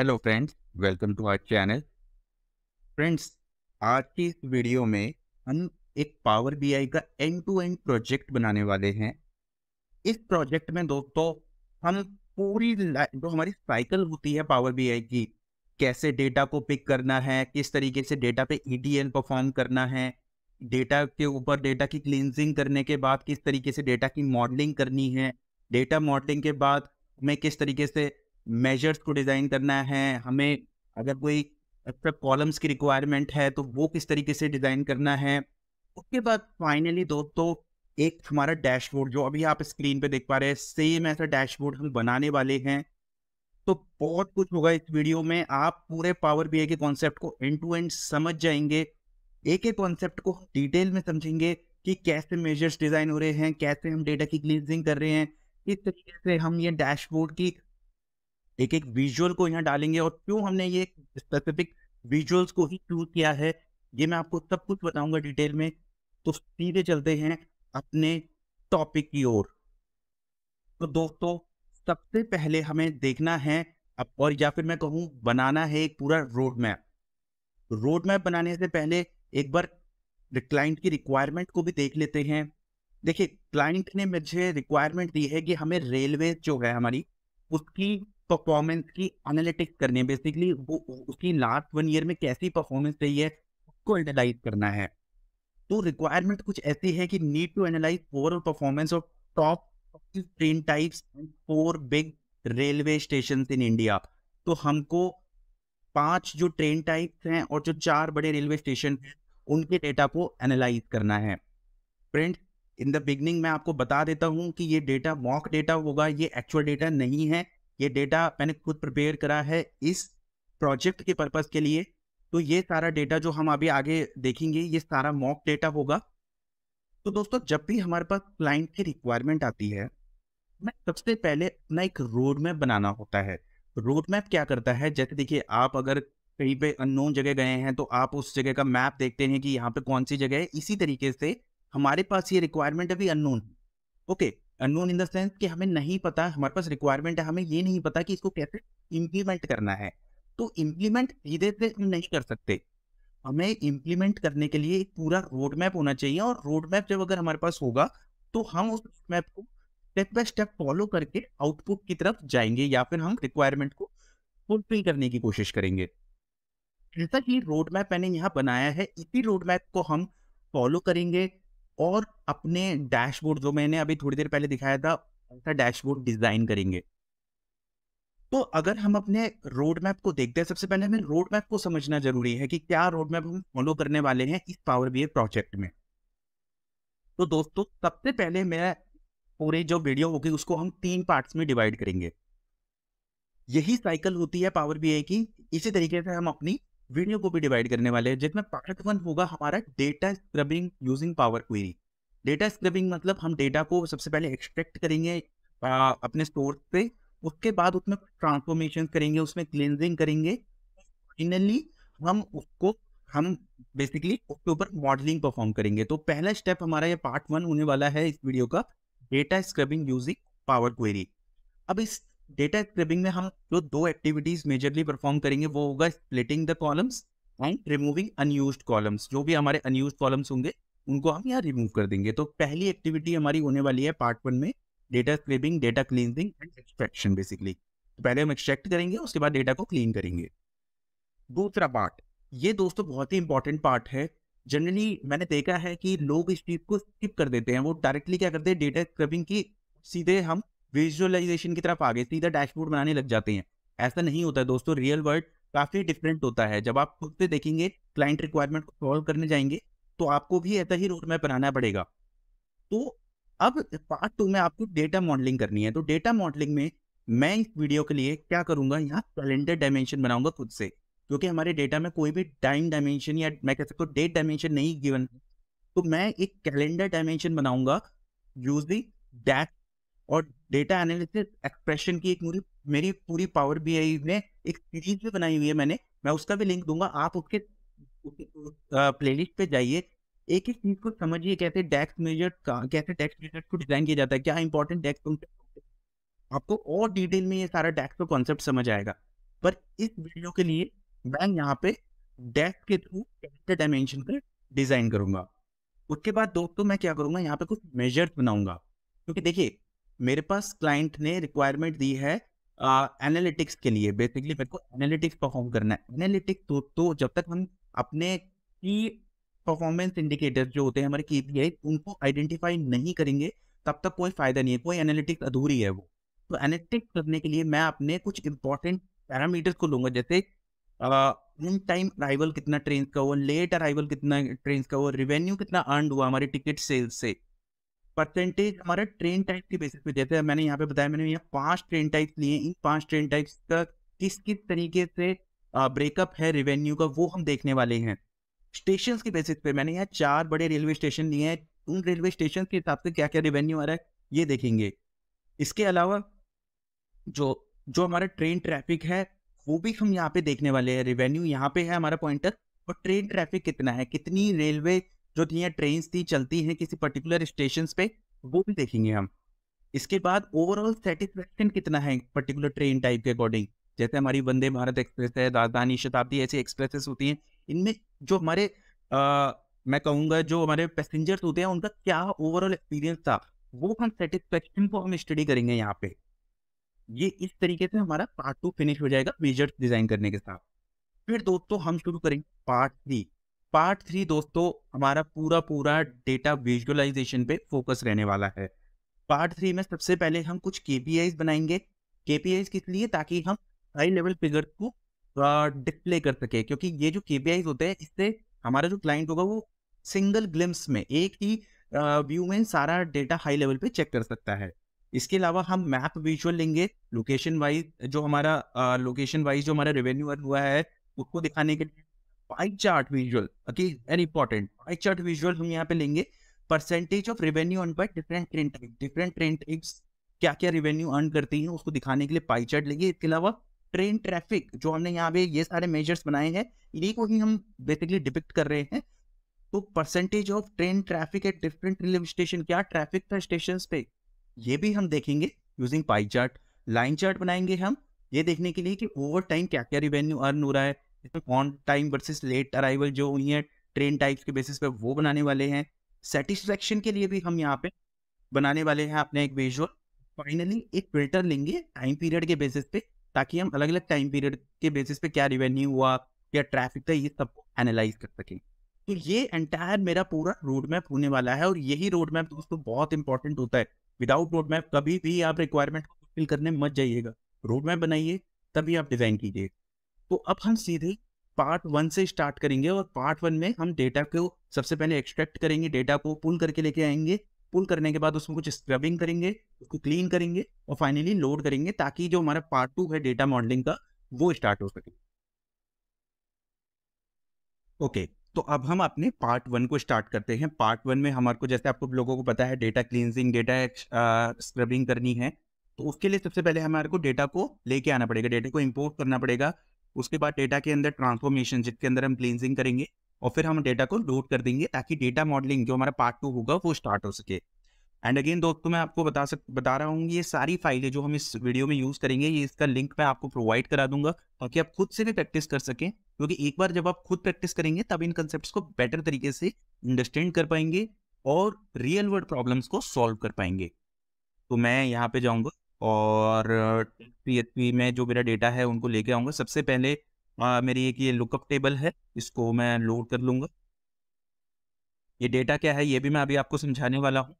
Hello friends welcome to our channel friends आज की इस वीडियो में हम एक पावर बीआई का एंड टू एंड प्रोजेक्ट बनाने वाले हैं इस प्रोजेक्ट में दोस्तों हम पूरी जो हमारी साइकिल होती है पावर बीआई की कैसे डेटा को पिक करना है किस तरीके से डेटा पे ईडीएल e परफॉर्म करना है डेटा के ऊपर डेटा की क्लिनजिंग करने के बाद किस तरीके से डेटा की मॉडलिंग करनी है डेटा मॉडलिंग के बाद हमें किस तरीके से मेजर्स को डिज़ाइन करना है हमें अगर कोई एक्स्ट्रा कॉलम्स की रिक्वायरमेंट है तो वो किस तरीके से डिज़ाइन करना है उसके बाद फाइनली दोस्तों एक हमारा डैशबोर्ड जो अभी आप स्क्रीन पे देख पा रहे हैं सेम ऐसा डैशबोर्ड हम बनाने वाले हैं तो बहुत कुछ होगा इस वीडियो में आप पूरे पावर बी के कॉन्सेप्ट को एंड टू एंड समझ जाएंगे एक एक कॉन्सेप्ट को डिटेल में समझेंगे कि कैसे मेजर्स डिज़ाइन हो रहे हैं कैसे हम डेटा की क्लिनजिंग कर रहे हैं किस तरीके से हम ये डैशबोर्ड की एक एक विजुअल को यहाँ डालेंगे और क्यों हमने ये स्पेसिफिक विजुअल्स को ही चूज किया है ये मैं आपको सब कुछ बताऊंगा डिटेल में तो सीधे चलते हैं अपने टॉपिक की ओर तो दोस्तों सबसे पहले हमें देखना है अब और या फिर मैं कहूँ बनाना है एक पूरा रोड मैप रोड मैप बनाने से पहले एक बार क्लाइंट की रिक्वायरमेंट को भी देख लेते हैं देखिए क्लाइंट ने मुझे रिक्वायरमेंट दी है कि हमें रेलवे जो है हमारी उसकी परफॉर्मेंस की एनालिटिक्स करनी है बेसिकली वो उसकी लास्ट वन ईयर में कैसी परफॉर्मेंस रही है उसको एनालाइज करना है तो रिक्वायरमेंट कुछ ऐसी है कि need to analyse overall performance of top train types and four big railway station in India तो हमको पांच जो ट्रेन टाइप्स हैं और जो चार बड़े रेलवे स्टेशन हैं उनके डेटा को एनालाइज करना है फ्रेंड इन द बिगनिंग मैं आपको बता देता हूँ कि ये डेटा मॉक डेटा होगा ये एक्चुअल डेटा नहीं है ये डेटा मैंने खुद प्रिपेयर करा है इस प्रोजेक्ट के पर्पज़ के लिए तो ये सारा डेटा जो हम अभी आगे देखेंगे ये सारा मॉक डेटा होगा तो दोस्तों जब भी हमारे पास क्लाइंट की रिक्वायरमेंट आती है मैं सबसे पहले अपना एक रोड मैप बनाना होता है रोड मैप क्या करता है जैसे देखिए आप अगर कहीं पे अननोन जगह गए हैं तो आप उस जगह का मैप देखते हैं कि यहाँ पे कौन सी जगह है इसी तरीके से हमारे पास ये रिक्वायरमेंट अभी अननोन है okay unknown in the sense कि हमें नहीं पता हमारे पास रिक्वायरमेंट है हमें ये नहीं पता कि इसको कैसे इम्प्लीमेंट करना है तो इम्प्लीमेंट सीधे से हम नहीं कर सकते हमें इम्प्लीमेंट करने के लिए एक पूरा रोड मैप होना चाहिए और रोड मैप जब अगर हमारे पास होगा तो हम उस मैप को स्टेप बाय स्टेप फॉलो करके आउटपुट की तरफ जाएंगे या फिर हम रिक्वायरमेंट को फुलफिल करने की कोशिश करेंगे जैसा कि रोड मैप मैंने यहाँ बनाया है इसी रोड मैप को हम फॉलो करेंगे और अपने डैशबोर्ड जो मैंने अभी थोड़ी देर पहले दिखाया था ऐसा डैशबोर्ड डिजाइन करेंगे तो अगर हम अपने रोड मैप को देखते हैं सबसे पहले हमें रोड मैप को समझना जरूरी है कि क्या रोड मैप हम फॉलो करने वाले हैं इस पावर बी प्रोजेक्ट में तो दोस्तों सबसे पहले मैं पूरे जो वीडियो होगी उसको हम तीन पार्ट्स में डिवाइड करेंगे यही साइकिल होती है पावर बी की इसी तरीके से हम अपनी वीडियो को भी डिवाइड करने वाले हैं जिसमें पार्ट वन होगा हमारा data scrubbing using power query data scrubbing मतलब हम डेटा को सबसे पहले एक्सट्रैक्ट करेंगे आ, अपने स्टोर से उसके बाद उसमें ट्रांसफॉर्मेशन करेंगे उसमें क्लिनजिंग करेंगे फाइनली हम उसको हम बेसिकली उसके ऊपर मॉडलिंग परफॉर्म करेंगे तो पहला स्टेप हमारा ये पार्ट वन होने वाला है इस वीडियो का data scrubbing using power query अब इस डेटा स्क्रिबिंग में हम जो दो एक्टिविटीज मेजरली परफॉर्म करेंगे वो होगा splitting the columns and removing unused columns जो भी हमारे अनयूज कॉलम्स होंगे उनको हम यहाँ रिमूव कर देंगे तो पहली एक्टिविटी हमारी होने वाली है पार्ट वन में data scrubbing data cleaning and extraction basically तो पहले हम एक्सट्रैक्ट करेंगे उसके बाद डेटा को क्लीन करेंगे दूसरा पार्ट ये दोस्तों बहुत ही इंपॉर्टेंट पार्ट है जनरली मैंने देखा है कि लोग इस चीज़ को स्किप कर देते हैं वो डायरेक्टली क्या करते हैं डेटा स्क्रबिंग की सीधे हम विजुअलाइजेशन की तरफ आगे सीधा डैशबोर्ड बनाने लग जाते हैं ऐसा नहीं होता है दोस्तों रियल वर्ल्ड काफ़ी डिफरेंट होता है जब आप खुद से देखेंगे क्लाइंट रिक्वायरमेंट को सॉल्व करने जाएंगे तो आपको भी ऐसा ही रोड मैप बनाना पड़ेगा तो अब पार्ट टू में आपको डेटा मॉडलिंग करनी है तो डेटा मॉडलिंग में मैं इस वीडियो के लिए क्या करूंगा यहाँ कैलेंडर डायमेंशन बनाऊंगा खुद से क्योंकि हमारे डेटा में कोई भी टाइम डायमेंशन या मैं कह सकता हूँ डेट डायमेंशन नहीं गिवन तो मैं एक कैलेंडर डायमेंशन बनाऊंगा यूज दी डैश और डेटा एनालिसिस एक्सप्रेशन की एक मेरी मेरी पूरी पावर बी आई में एक सीरीज भी बनाई हुई है मैंने मैं उसका भी लिंक दूंगा आप उसके प्ले लिस्ट पर जाइए एक एक चीज को समझिए कैसे डेक्स मेजर कैसे डेक्स मेजर को डिजाइन किया जाता है क्या इंपॉर्टेंट डेक्स आपको और डिटेल में ये सारा डेक्स का कॉन्सेप्ट समझ आएगा पर इस वीडियो के लिए मैं यहाँ पे डेस्क के थ्रू कैरेक्टर डायमेंशन पर डिजाइन करूंगा उसके बाद दोस्तों मैं क्या करूंगा यहाँ पे कुछ मेजर्स बनाऊंगा क्योंकि देखिए मेरे पास क्लाइंट ने रिक्वायरमेंट दी है एनालिटिक्स के लिए बेसिकली मेरे को एनालिटिक्स परफॉर्म करना है एनालिटिक्स तो, तो जब तक हम अपने की परफॉर्मेंस इंडिकेटर जो होते हैं हमारे की पी उनको आइडेंटिफाई नहीं करेंगे तब तक कोई फायदा नहीं है कोई एनालिटिक्स अधूरी है वो तो एनालिटिक्स करने के लिए मैं अपने कुछ इंपॉर्टेंट पैरामीटर्स को लूंगा जैसे ऑन टाइम अराइवल कितना ट्रेन का हुआ लेट अराइवल कितना ट्रेन का हुआ रिवेन्यू कितना अर्न हुआ हमारे टिकट सेल्स से परसेंटेज हमारे ट्रेन टाइप के बेसिस पे जैसे मैंने यहाँ पे बताया मैंने यहाँ पांच ट्रेन टाइप्स लिए इन पांच ट्रेन टाइप्स का किस किस तरीके से ब्रेकअप है रेवेन्यू का वो हम देखने वाले हैं स्टेशन के बेसिस पे मैंने यहाँ चार बड़े रेलवे स्टेशन लिए हैं उन रेलवे स्टेशन के हिसाब से क्या क्या रेवेन्यू आ रहा है ये देखेंगे इसके अलावा जो जो हमारा ट्रेन ट्रैफिक है वो भी हम यहाँ पे देखने वाले हैं रेवेन्यू यहाँ पे है हमारा पॉइंटर और ट्रेन ट्रैफिक कितना है कितनी रेलवे जो थी या ट्रेन थी चलती हैं किसी पर्टिकुलर स्टेशन पे वो भी देखेंगे हम इसके बाद ओवरऑल सेटिस्फेक्शन कितना है पर्टिकुलर ट्रेन टाइप के अकॉर्डिंग जैसे हमारी वंदे भारत एक्सप्रेस है राजधानी शताब्दी ऐसी एक्सप्रेसेस होती हैं इनमें जो हमारे आ, मैं कहूँगा जो हमारे पैसेंजर्स होते हैं उनका क्या ओवरऑल एक्सपीरियंस था वो हम सेटिस्फेक्शन को हम स्टडी करेंगे यहाँ पे ये इस तरीके से हमारा पार्ट टू फिनिश हो जाएगा मेजर डिजाइन करने के साथ फिर दोस्तों हम शुरू करेंगे पार्ट थ्री पार्ट थ्री दोस्तों हमारा पूरा पूरा डेटा विजुअलाइजेशन पे फोकस रहने वाला है पार्ट थ्री में सबसे पहले हम कुछ के बनाएंगे के किस लिए ताकि हम हाई लेवल फिगर को डिस्प्ले कर सके क्योंकि ये जो के होते हैं इससे हमारा जो क्लाइंट होगा वो सिंगल ग्लिम्स में एक ही व्यू में सारा डेटा हाई लेवल पे चेक कर सकता है इसके अलावा हम मैप विजुअल लेंगे लोकेशन वाइज जो हमारा लोकेशन वाइज जो हमारा रेवेन्यू अर्न हुआ है उसको दिखाने के लिए pie chart visual okay very important pie chart visual हम यहाँ पे लेंगे percentage of revenue earn by different train type different train types क्या क्या रेवेन्यू अर्न करती हैं उसको दिखाने के लिए पाई चार्ट लेंगे इसके अलावा ट्रेन ट्रैफिक जो हमने यहाँ पे ये सारे मेजर्स बनाए हैं इन्हीं को ही हम बेसिकली डिपिक्ट कर रहे हैं तो percentage of train traffic at different railway station क्या ट्रैफिक था स्टेशन पे ये भी हम देखेंगे using pie chart line chart बनाएंगे हम ये देखने के लिए कि ओवर टाइम क्या क्या रिवेन्यू अर्न हो रहा है इसमें on time versus late arrival जो हुई है ट्रेन टाइप्स के बेसिस पे वो बनाने वाले हैं सेटिस्फेक्शन के लिए भी हम यहाँ पे बनाने वाले हैं अपने एक विजुअल फाइनली एक फिल्टर लेंगे टाइम पीरियड के बेसिस पे ताकि हम अलग अलग टाइम पीरियड के बेसिस पे क्या रिवेन्यू हुआ क्या ट्रैफिक था ये सब एनालाइज कर सकें तो ये एंटायर मेरा पूरा रोड मैप होने वाला है और यही रोड मैप दोस्तों बहुत इंपॉर्टेंट होता है विदाउट रोड मैप कभी भी आप रिक्वायरमेंट को फुलफिल करने मत जाइएगा रोड मैप बनाइए तभी आप डिज़ाइन कीजिएगा तो अब हम सीधे पार्ट वन से स्टार्ट करेंगे और पार्ट वन में हम डेटा को सबसे पहले एक्सट्रैक्ट करेंगे डेटा को पुल करके लेके आएंगे पुल करने के बाद उसमें कुछ स्क्रबिंग करेंगे उसको क्लीन करेंगे और फाइनली लोड करेंगे ताकि जो हमारा पार्ट टू है डेटा मॉडलिंग का वो स्टार्ट हो सके ओके okay, तो अब हम अपने पार्ट वन को स्टार्ट करते हैं पार्ट वन में हमारे को जैसे आपको लोगों को पता है डेटा क्लींजिंग डेटा स्क्रबिंग करनी है तो उसके लिए सबसे पहले हमारे को डेटा को लेके आना पड़ेगा डेटा को इंपोर्ट करना पड़ेगा उसके बाद डेटा के अंदर ट्रांसफॉर्मेशन जिसके अंदर हम क्लींजिंग करेंगे और फिर हम डेटा को लोड कर देंगे ताकि डेटा मॉडलिंग जो हमारा पार्ट टू होगा वो स्टार्ट हो सके एंड अगेन दोस्तों मैं आपको बता सक बता रहा हूँ ये सारी फाइलें जो हम इस वीडियो में यूज़ करेंगे ये इसका लिंक मैं आपको प्रोवाइड करा दूंगा ताकि आप खुद से भी प्रैक्टिस कर सकें क्योंकि एक बार जब आप खुद प्रैक्टिस करेंगे तब इन कंसेप्ट को बेटर तरीके से अंडरस्टैंड कर पाएंगे और रियल वर्ल्ड प्रॉब्लम्स को सॉल्व कर पाएंगे तो मैं यहाँ पे जाऊँगा और पी में जो मेरा डेटा है उनको लेके आऊँगा सबसे पहले आ, मेरी एक ये लुकअप टेबल है इसको मैं लोड कर लूँगा ये डेटा क्या है ये भी मैं अभी आपको समझाने वाला हूँ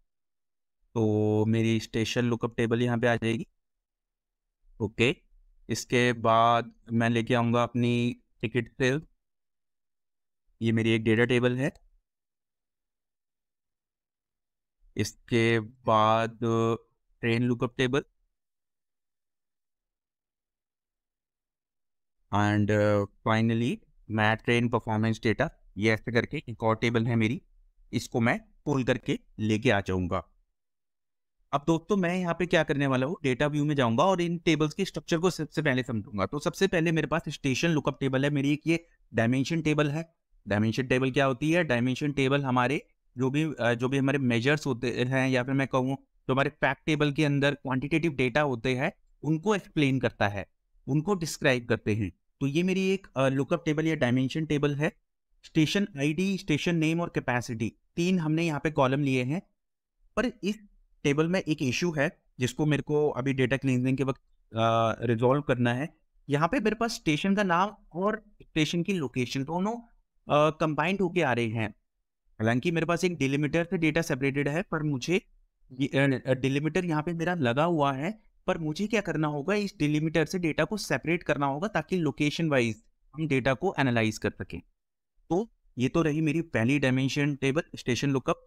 तो मेरी स्टेशन लुकअप टेबल यहाँ पे आ जाएगी ओके इसके बाद मैं लेके आऊँगा अपनी टिकट सेल ये मेरी एक डेटा टेबल है इसके बाद train lookup table and finally uh, मैं ट्रेन परफॉर्मेंस डेटा ये ऐसे करके एक और टेबल है मेरी इसको मैं पुल करके लेके आ जाऊंगा अब दोस्तों मैं यहाँ पे क्या करने वाला हूँ डेटा व्यू में जाऊंगा और इन टेबल्स के स्ट्रक्चर को सबसे पहले समझूंगा तो सबसे पहले मेरे पास स्टेशन लुकअप टेबल है मेरी एक ये डायमेंशन टेबल है डायमेंशन टेबल क्या होती है डायमेंशन टेबल हमारे जो भी जो भी हमारे मेजर्स होते हैं या फिर मैं कहूँ जो हमारे फैक्ट टेबल के अंदर क्वान्टिटेटिव डेटा होते हैं उनको एक्सप्लेन करता है उनको डिस्क्राइब करते हैं तो ये मेरी एक लुकअप टेबल या डायमेंशन टेबल है स्टेशन आईडी स्टेशन नेम और कैपेसिटी तीन हमने यहाँ पे कॉलम लिए हैं पर इस टेबल में एक इशू है जिसको मेरे को अभी डेटा क्लिनिंग के वक्त रिजॉल्व करना है यहाँ पे मेरे पास स्टेशन का नाम और स्टेशन की लोकेशन दोनों कंबाइंड होके आ रहे हैं हालांकि मेरे पास एक डिलीमीटर से डेटा सेपरेटेड है पर मुझे डिलीमीटर यहाँ पे मेरा लगा हुआ है पर मुझे क्या करना होगा इस डिलीमीटर से डेटा को सेपरेट करना होगा ताकि लोकेशन वाइज हम डेटा को एनालाइज कर सकें तो ये तो रही मेरी पहली डायमेंशन टेबल स्टेशन लुकअप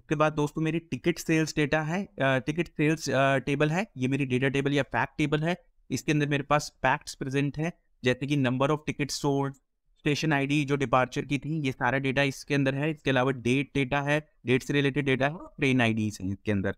उसके बाद दोस्तों मेरी टिकट सेल्स डेटा है टिकट सेल्स टेबल है ये मेरी डेटा टेबल या फैक्ट टेबल है इसके अंदर मेरे पास फैक्ट्स प्रेजेंट है जैसे कि number of ticket sold station ID जो डिपार्चर की थी ये सारा डेटा इसके अंदर है इसके अलावा डेट डेटा है डेट से रिलेटेड डेटा है ट्रेन आई डीज हैं इसके अंदर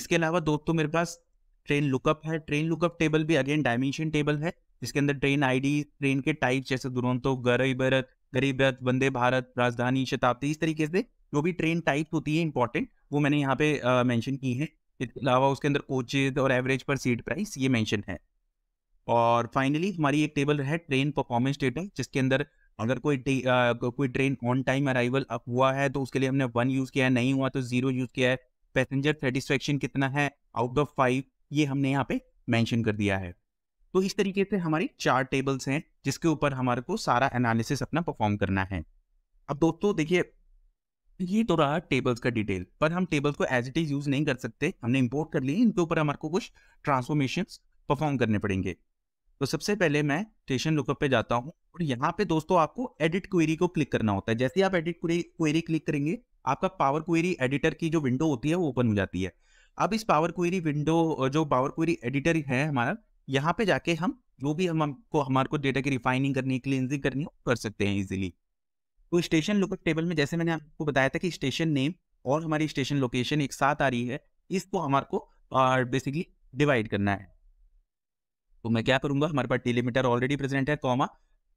इसके अलावा दोस्तों मेरे पास ट्रेन लुकअप है ट्रेन लुकअप टेबल भी अगेन डायमेंशन टेबल है जिसके अंदर ट्रेन आईडी ट्रेन के टाइप जैसे दुरंतो गरीब रथ गरीब रथ वंदे भारत राजधानी शताब्दी इस तरीके से जो भी ट्रेन टाइप होती है इंपॉर्टेंट वो मैंने यहाँ पे मैंशन की है इसके अलावा उसके अंदर कोचेज और एवरेज पर सीट प्राइस ये मैंशन है और फाइनली हमारी एक टेबल है ट्रेन परफॉर्मेंस डेटा जिसके अंदर अगर कोई आ, कोई train on time arrival up हुआ है तो उसके लिए हमने वन यूज़ किया है नहीं हुआ तो ज़ीरो यूज़ किया है पैसेंजर सेटिस्फेक्शन कितना है आउट ऑफ फाइव ये हमने यहाँ पे मैंशन कर दिया है तो इस तरीके से हमारी चार टेबल्स हैं जिसके ऊपर हमारे को सारा एनालिसिस अपना परफॉर्म करना है अब दोस्तों देखिए ये तो रहा टेबल्स का डिटेल पर हम टेबल्स को एज इट इज यूज नहीं कर सकते हमने इंपोर्ट कर लिए इनके ऊपर हमारे को कुछ ट्रांसफॉर्मेशन परफॉर्म करने पड़ेंगे तो सबसे पहले मैं स्टेशन लुकअप पे जाता हूँ और यहाँ पे दोस्तों आपको एडिट क्वेरी को क्लिक करना होता है जैसे आप एडिट क्वेरी क्लिक करेंगे आपका पावर क्वेरी एडिटर की जो विंडो होती है वो ओपन हो जाती है अब इस पावर क्वेरी विंडो जो पावर क्वेरी एडिटर है हमारा यहाँ पे जाके हम जो भी हम हमको हमारे को डेटा की रिफाइनिंग करनी है क्लिनजिंग करनी है कर सकते हैं इजीली तो स्टेशन लुकअप टेबल में जैसे मैंने आपको बताया था कि स्टेशन नेम और हमारी स्टेशन लोकेशन एक साथ आ रही है इसको हमारे को बेसिकली डिवाइड करना है तो मैं क्या करूँगा हमारे पास टेलीमीटर ऑलरेडी प्रेजेंट है कॉमा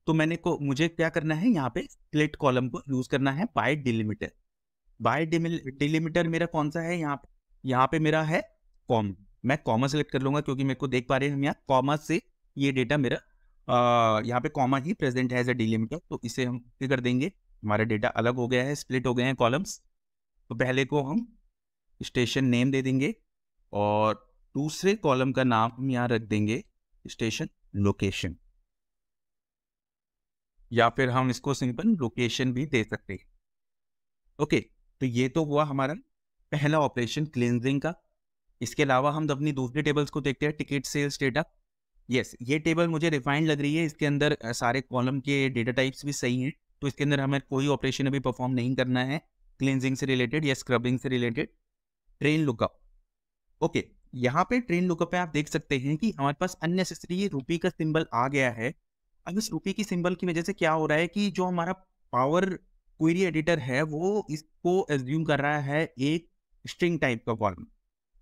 तो मैंने को मुझे क्या करना है यहाँ पे स्प्लिट कॉलम को यूज़ करना है बाय डिलीमीटर बाय डिलीमीटर मेरा कौन सा है यहाँ पे यहाँ पे मेरा है कॉम मैं कॉमा सेलेक्ट कर लूंगा क्योंकि मेरे को देख पा रहे हैं हम यहाँ कॉमा से ये डेटा मेरा यहाँ पे कॉमा ही प्रेजेंट है एज ए डिलिमिटर तो इसे हम कर देंगे हमारा डेटा अलग हो गया है स्प्लिट हो गए हैं कॉलम्स तो पहले को हम स्टेशन नेम दे देंगे और दूसरे कॉलम का नाम हम यहाँ रख देंगे स्टेशन लोकेशन या फिर हम इसको सिंपल लोकेशन भी दे सकते हैं ओके तो ये तो हुआ हमारा पहला ऑपरेशन क्लिनजिंग का इसके अलावा हम अपनी दूसरी टेबल्स को देखते हैं टिकट सेल्स डेटा यस ये टेबल मुझे रिफाइंड लग रही है इसके अंदर सारे कॉलम के डेटा टाइप्स भी सही हैं तो इसके अंदर हमें कोई ऑपरेशन अभी परफॉर्म नहीं करना है क्लिनजिंग से रिलेटेड या स्क्रबिंग से रिलेटेड ट्रेन लुकअप ओके यहाँ पे ट्रेन लुकअप पे आप देख सकते हैं कि हमारे पास अननेसेसरी रूपी का सिंबल आ गया है अब इस रूपी की सिंबल की वजह से क्या हो रहा है कि जो हमारा पावर क्वेरी एडिटर है वो इसको एज्यूम कर रहा है एक स्ट्रिंग टाइप का कॉलम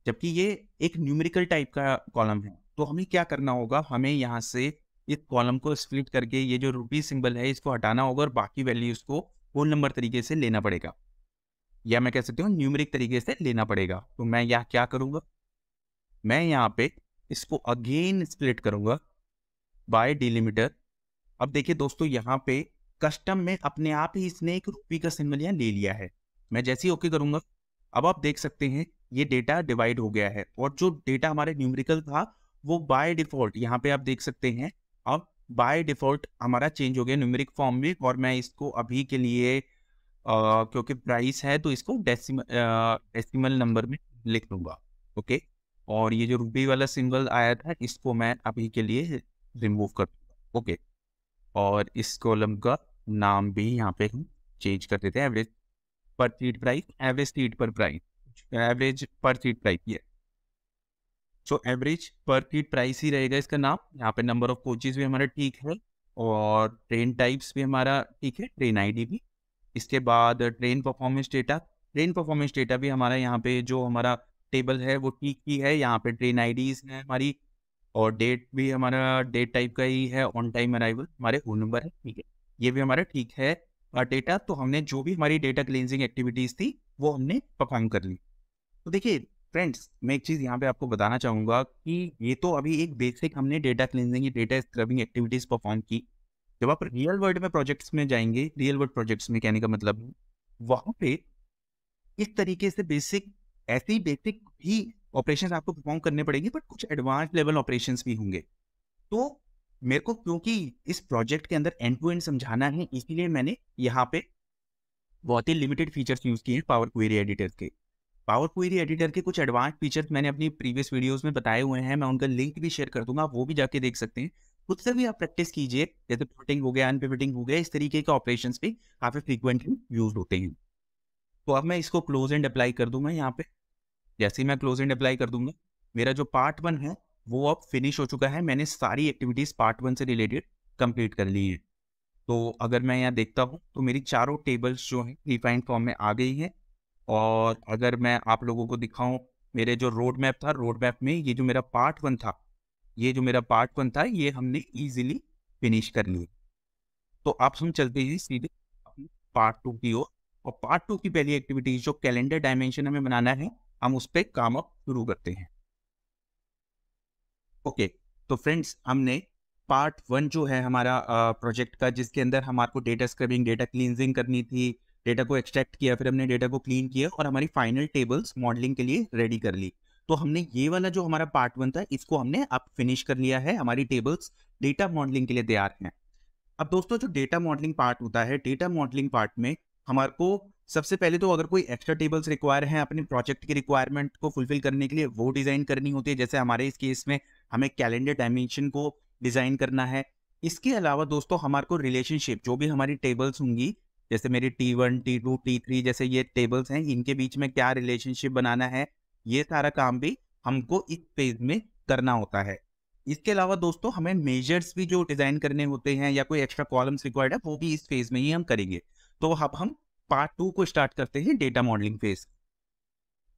जबकि ये एक न्यूमेरिकल टाइप का कॉलम है तो हमें क्या करना होगा हमें यहाँ से इस कॉलम को स्प्लिट करके ये जो रूपी सिंबल है इसको हटाना होगा और बाकी वैल्यूज को होल नंबर तरीके से लेना पड़ेगा या मैं कह सकती हूँ न्यूमरिक तरीके से लेना पड़ेगा तो मैं यहाँ क्या करूँगा मैं यहाँ पे इसको अगेन स्प्लिट करूँगा बाय डिलीमीटर अब देखिए दोस्तों यहाँ पे कस्टम में अपने आप ही इसने एक रूपी का सिंबल यहाँ ले लिया है मैं जैसे ही ओके करूँगा अब आप देख सकते हैं ये डेटा डिवाइड हो गया है और जो डेटा हमारे न्यूमरिकल था वो बाय डिफॉल्ट यहाँ पे आप देख सकते हैं अब बाय डिफॉल्ट हमारा चेंज हो गया न्यूमेरिक फॉर्म में और मैं इसको अभी के लिए आ, क्योंकि प्राइस है तो इसको डेसिमल नंबर में लिख लूंगा ओके और ये जो रूबी वाला सिंबल आया था इसको मैं अभी के लिए रिमूव कर दूंगा ओके और इस कॉलम का नाम भी यहाँ पे हम चेंज कर देते हैं average per seat price average seat per price average per seat price ये so average per seat price ही रहेगा इसका नाम यहाँ पे नंबर ऑफ कोचेज भी हमारा ठीक है और ट्रेन टाइप्स भी हमारा ठीक है ट्रेन आईडी भी इसके बाद train performance data train performance data भी हमारा यहाँ पे जो हमारा टेबल है वो ठीक ही है यहाँ पे ट्रेन आईडीज है हमारी और डेट भी हमारा डेट टाइप का ही है ऑन टाइम अराइवल हमारे फोन नंबर है ठीक है ये भी हमारा ठीक है डेटा तो हमने जो भी हमारी डेटा क्लींजिंग एक्टिविटीज़ थी वो हमने परफॉर्म कर ली तो देखिए फ्रेंड्स मैं एक चीज़ यहाँ पे आपको बताना चाहूँगा कि ये तो अभी एक बेसिक हमने data cleansing data scrubbing activities perform की जब आप रियल वर्ल्ड में प्रोजेक्ट्स में जाएंगे रियल वर्ल्ड प्रोजेक्ट्स में कहने का मतलब वहाँ पे इस तरीके से बेसिक ऐसी बेसिक ही ऑपरेशन आपको परफॉर्म करने पड़ेंगे बट कुछ एडवांस लेवल ऑपरेशन भी होंगे तो मेरे को क्योंकि इस प्रोजेक्ट के अंदर एंड टू एंड समझाना है इसीलिए मैंने यहाँ पे बहुत ही लिमिटेड फीचर्स यूज़ किए हैं पावर क्वेरी एडिटर के पावर क्वेरी एडिटर के कुछ एडवांस फीचर्स मैंने अपनी प्रीवियस वीडियोस में बताए हुए हैं मैं उनका लिंक भी शेयर कर दूंगा वो भी जाके देख सकते हैं खुद से भी आप प्रैक्टिस कीजिए जैसे पिवटिंग हो गया अनपिवटिंग हो गया इस तरीके के ऑपरेशन भी काफ़ी फ्रीक्वेंटली यूज होते हैं तो अब मैं इसको क्लोज एंड अप्लाई कर दूंगा यहाँ पे जैसे ही मैं क्लोज एंड अप्लाई कर दूंगा मेरा जो पार्ट वन है वो अब फिनिश हो चुका है मैंने सारी एक्टिविटीज़ पार्ट वन से रिलेटेड कंप्लीट कर ली हैं तो अगर मैं यहाँ देखता हूँ तो मेरी चारों टेबल्स जो हैं रिफाइंड फॉर्म में आ गई हैं और अगर मैं आप लोगों को दिखाऊं मेरे जो रोड मैप था रोड मैप में ये जो मेरा पार्ट वन था ये जो मेरा पार्ट वन था ये हमने इजीली फिनिश कर लिया तो आप हम चलते हैं सीधे पार्ट टू की ओर और पार्ट टू की पहली एक्टिविटीज जो कैलेंडर डायमेंशन हमें बनाना है हम उस पर काम अप शुरू करते हैं ओके तो फ्रेंड्स हमने पार्ट वन जो है हमारा प्रोजेक्ट का जिसके अंदर हमारे को डेटा स्क्रबिंग डेटा क्लींजिंग करनी थी डेटा को एक्सट्रैक्ट किया फिर हमने डेटा को क्लीन किया और हमारी फाइनल टेबल्स मॉडलिंग के लिए रेडी कर ली तो हमने ये वाला जो हमारा पार्ट वन था इसको हमने अब फिनिश कर लिया है हमारी टेबल्स डेटा मॉडलिंग के लिए तैयार हैं अब दोस्तों जो डेटा मॉडलिंग पार्ट होता है डेटा मॉडलिंग पार्ट में हमारे को सबसे पहले तो अगर कोई एक्स्ट्रा टेबल्स रिक्वायर हैं अपने प्रोजेक्ट की रिक्वायरमेंट को फुलफिल करने के लिए वो डिज़ाइन करनी होती है जैसे हमारे इस केस में हमें कैलेंडर डायमेंशन को डिज़ाइन करना है इसके अलावा दोस्तों हमारे को रिलेशनशिप जो भी हमारी टेबल्स होंगी जैसे मेरी T one T two T three जैसे ये टेबल्स हैं इनके बीच में क्या रिलेशनशिप बनाना है ये सारा काम भी हमको इस पेज में करना होता है इसके अलावा दोस्तों हमें मेजर्स भी जो डिज़ाइन करने होते हैं या कोई एक्स्ट्रा कॉलम्स रिक्वायर्ड है वो भी इस फेज में ही हम करेंगे तो अब हम पार्ट टू को स्टार्ट करते हैं डेटा मॉडलिंग फेज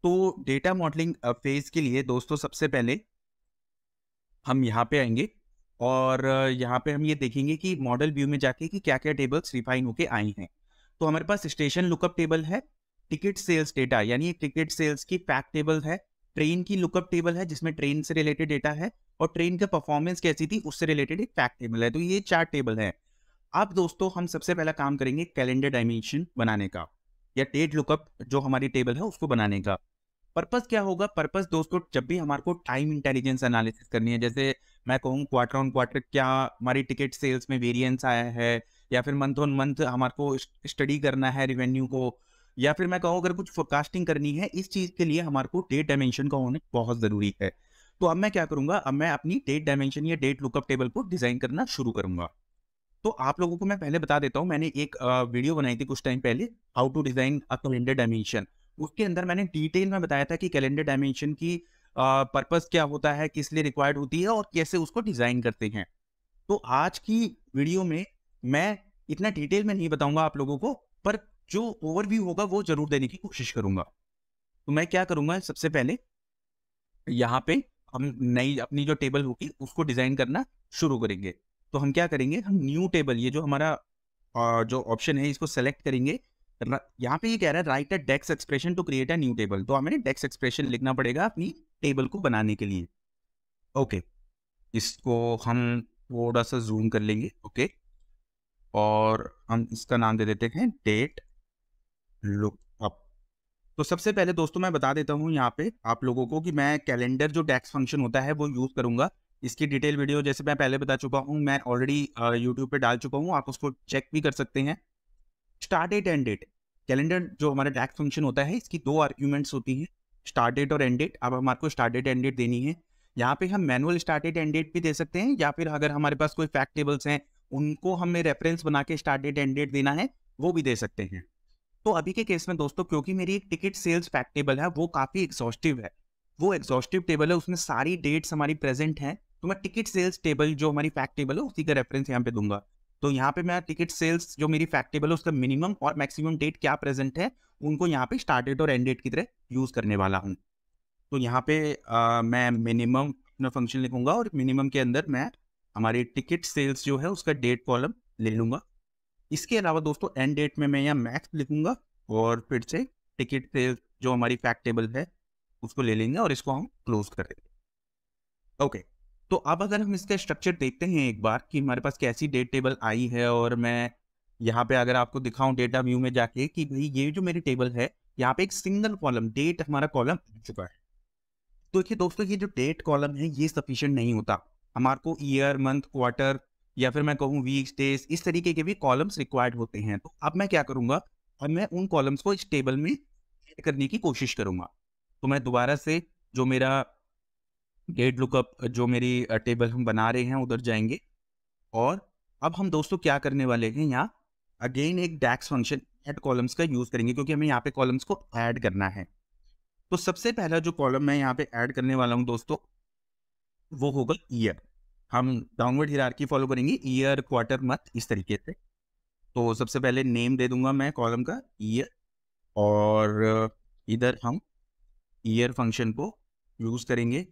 तो डेटा मॉडलिंग फेज के लिए दोस्तों सबसे पहले हम यहाँ पे आएंगे और यहाँ पे हम ये देखेंगे कि मॉडल व्यू में जाके कि क्या क्या टेबल्स रिफाइन होके आई हैं तो हमारे पास स्टेशन लुकअप टेबल है टिकट सेल्स डेटा यानी टिकट सेल्स की फैक्ट टेबल है ट्रेन की लुकअप टेबल है जिसमें ट्रेन से रिलेटेड डेटा है और ट्रेन का परफॉर्मेंस कैसी थी उससे रिलेटेड एक फैक्ट टेबल है तो ये चार टेबल है अब दोस्तों हम सबसे पहला काम करेंगे कैलेंडर डायमेंशन बनाने का या डेट लुकअप जो हमारी टेबल है उसको बनाने का पर्पज क्या होगा पर्पज दोस्तों जब भी हमारे को टाइम इंटेलिजेंस एनालिसिस करनी है जैसे मैं कहूँ क्वार्टर ऑन क्वार्टर क्या हमारी टिकट सेल्स में वेरियंस आया है या फिर मंथ ऑन मंथ हमारे को स्टडी करना है रिवेन्यू को या फिर मैं कहूँ अगर कुछ फोरकास्टिंग करनी है इस चीज़ के लिए हमारे को डेट डायमेंशन का होना बहुत ज़रूरी है तो अब मैं क्या करूँगा अब मैं अपनी डेट डायमेंशन या डेट लुकअप टेबल को डिज़ाइन करना शुरू करूँगा तो आप लोगों को मैं पहले बता देता हूँ मैंने एक वीडियो बनाई थी कुछ टाइम पहले how to design a calendar dimension उसके अंदर मैंने डिटेल में बताया था कि कैलेंडर डायमेंशन की पर्पज क्या होता है किस लिए रिक्वायर्ड होती है और कैसे उसको डिजाइन करते हैं तो आज की वीडियो में मैं इतना डिटेल में नहीं बताऊंगा आप लोगों को पर जो ओवरव्यू होगा वो जरूर देने की कोशिश करूंगा तो मैं क्या करूंगा सबसे पहले यहाँ पे हम नई अपनी जो टेबल होगी उसको डिजाइन करना शुरू करेंगे तो हम क्या करेंगे हम न्यू टेबल ये जो हमारा जो ऑप्शन है इसको सेलेक्ट करेंगे मतलब यहाँ पे ये कह रहा है write a DAX expression to create a new table तो हमें डेक्स एक्सप्रेशन लिखना पड़ेगा अपनी टेबल को बनाने के लिए ओके okay. इसको हम थोड़ा सा जूम कर लेंगे ओके okay. और हम इसका नाम दे देते हैं डेट लुक अप तो सबसे पहले दोस्तों मैं बता देता हूँ यहाँ पे आप लोगों को कि मैं कैलेंडर जो डेक्स फंक्शन होता है वो यूज़ करूंगा इसकी डिटेल वीडियो जैसे मैं पहले बता चुका हूँ मैं ऑलरेडी यूट्यूब पे डाल चुका हूँ आप उसको चेक भी कर सकते हैं start date end date calendar जो हमारा टैक्स फंक्शन होता है इसकी दो आर्ग्यूमेंट्स होती हैं स्टार्ट डेट और एंड डेट अब हमारे को स्टार्ट डेट एंड डेट देनी है यहाँ पे हम manual start date end date भी दे सकते हैं या फिर अगर हमारे पास कोई फैक्ट टेबल्स हैं उनको हमें रेफरेंस बना के स्टार्ट डेट एंड डेट देना है वो भी दे सकते हैं तो अभी के केस में दोस्तों क्योंकि मेरी एक टिकट सेल्स फैक्ट टेबल है वो काफ़ी एग्जॉस्टिव है वो एग्जॉस्टिव टेबल है उसमें सारी डेट्स हमारी प्रेजेंट हैं तो मैं टिकट सेल्स टेबल जो हमारी फैक्ट टेबल है उसी का रेफरेंस यहाँ पे दूंगा तो यहाँ पे मैं टिकट सेल्स जो मेरी फैक्ट टेबल है उसका मिनिमम और मैक्सिमम डेट क्या प्रेजेंट है उनको यहाँ पे स्टार्ट डेट और एंड डेट की तरह यूज करने वाला हूँ तो यहाँ पे आ, मैं मिनिमम अपना फंक्शन लिखूंगा और मिनिमम के अंदर मैं हमारी टिकट सेल्स जो है उसका डेट कॉलम ले लूंगा इसके अलावा दोस्तों एंड डेट में मैं यहाँ मैक्स लिखूंगा और फिर से टिकट सेल्स जो हमारी फैक्ट टेबल है उसको ले लेंगे और इसको हम क्लोज कर देंगे ओके okay. तो अब अगर हम इसका स्ट्रक्चर देखते हैं एक बार कि हमारे पास कैसी डेट टेबल आई है और मैं यहाँ पे अगर आपको दिखाऊं डेटा व्यू में जाके कि भाई ये जो मेरी टेबल है यहाँ पे एक सिंगल कॉलम डेट हमारा कॉलम आ चुका है तो देखिए दोस्तों ये जो डेट कॉलम है ये सफिशियंट नहीं होता हमारे को ईयर मंथ क्वार्टर या फिर मैं कहूँ वीक्स डेज इस तरीके के भी कॉलम्स रिक्वायर्ड होते हैं तो अब मैं क्या करूँगा अब मैं उन कॉलम्स को इस टेबल में एड करने की कोशिश करूँगा तो मैं दोबारा से जो मेरा गेट लुकअप जो मेरी टेबल हम बना रहे हैं उधर जाएंगे और अब हम दोस्तों क्या करने वाले हैं यहाँ अगेन एक डैक्स फंक्शन एड कॉलम्स का यूज़ करेंगे क्योंकि हमें यहाँ पे कॉलम्स को ऐड करना है तो सबसे पहला जो कॉलम मैं यहाँ पे ऐड करने वाला हूँ दोस्तों वो होगा ईयर हम डाउनवर्ड की फॉलो करेंगे ईयर क्वार्टर मंथ इस तरीके से तो सबसे पहले नेम दे दूंगा मैं कॉलम का ईयर और इधर हम ईयर फंक्शन को यूज़ करेंगे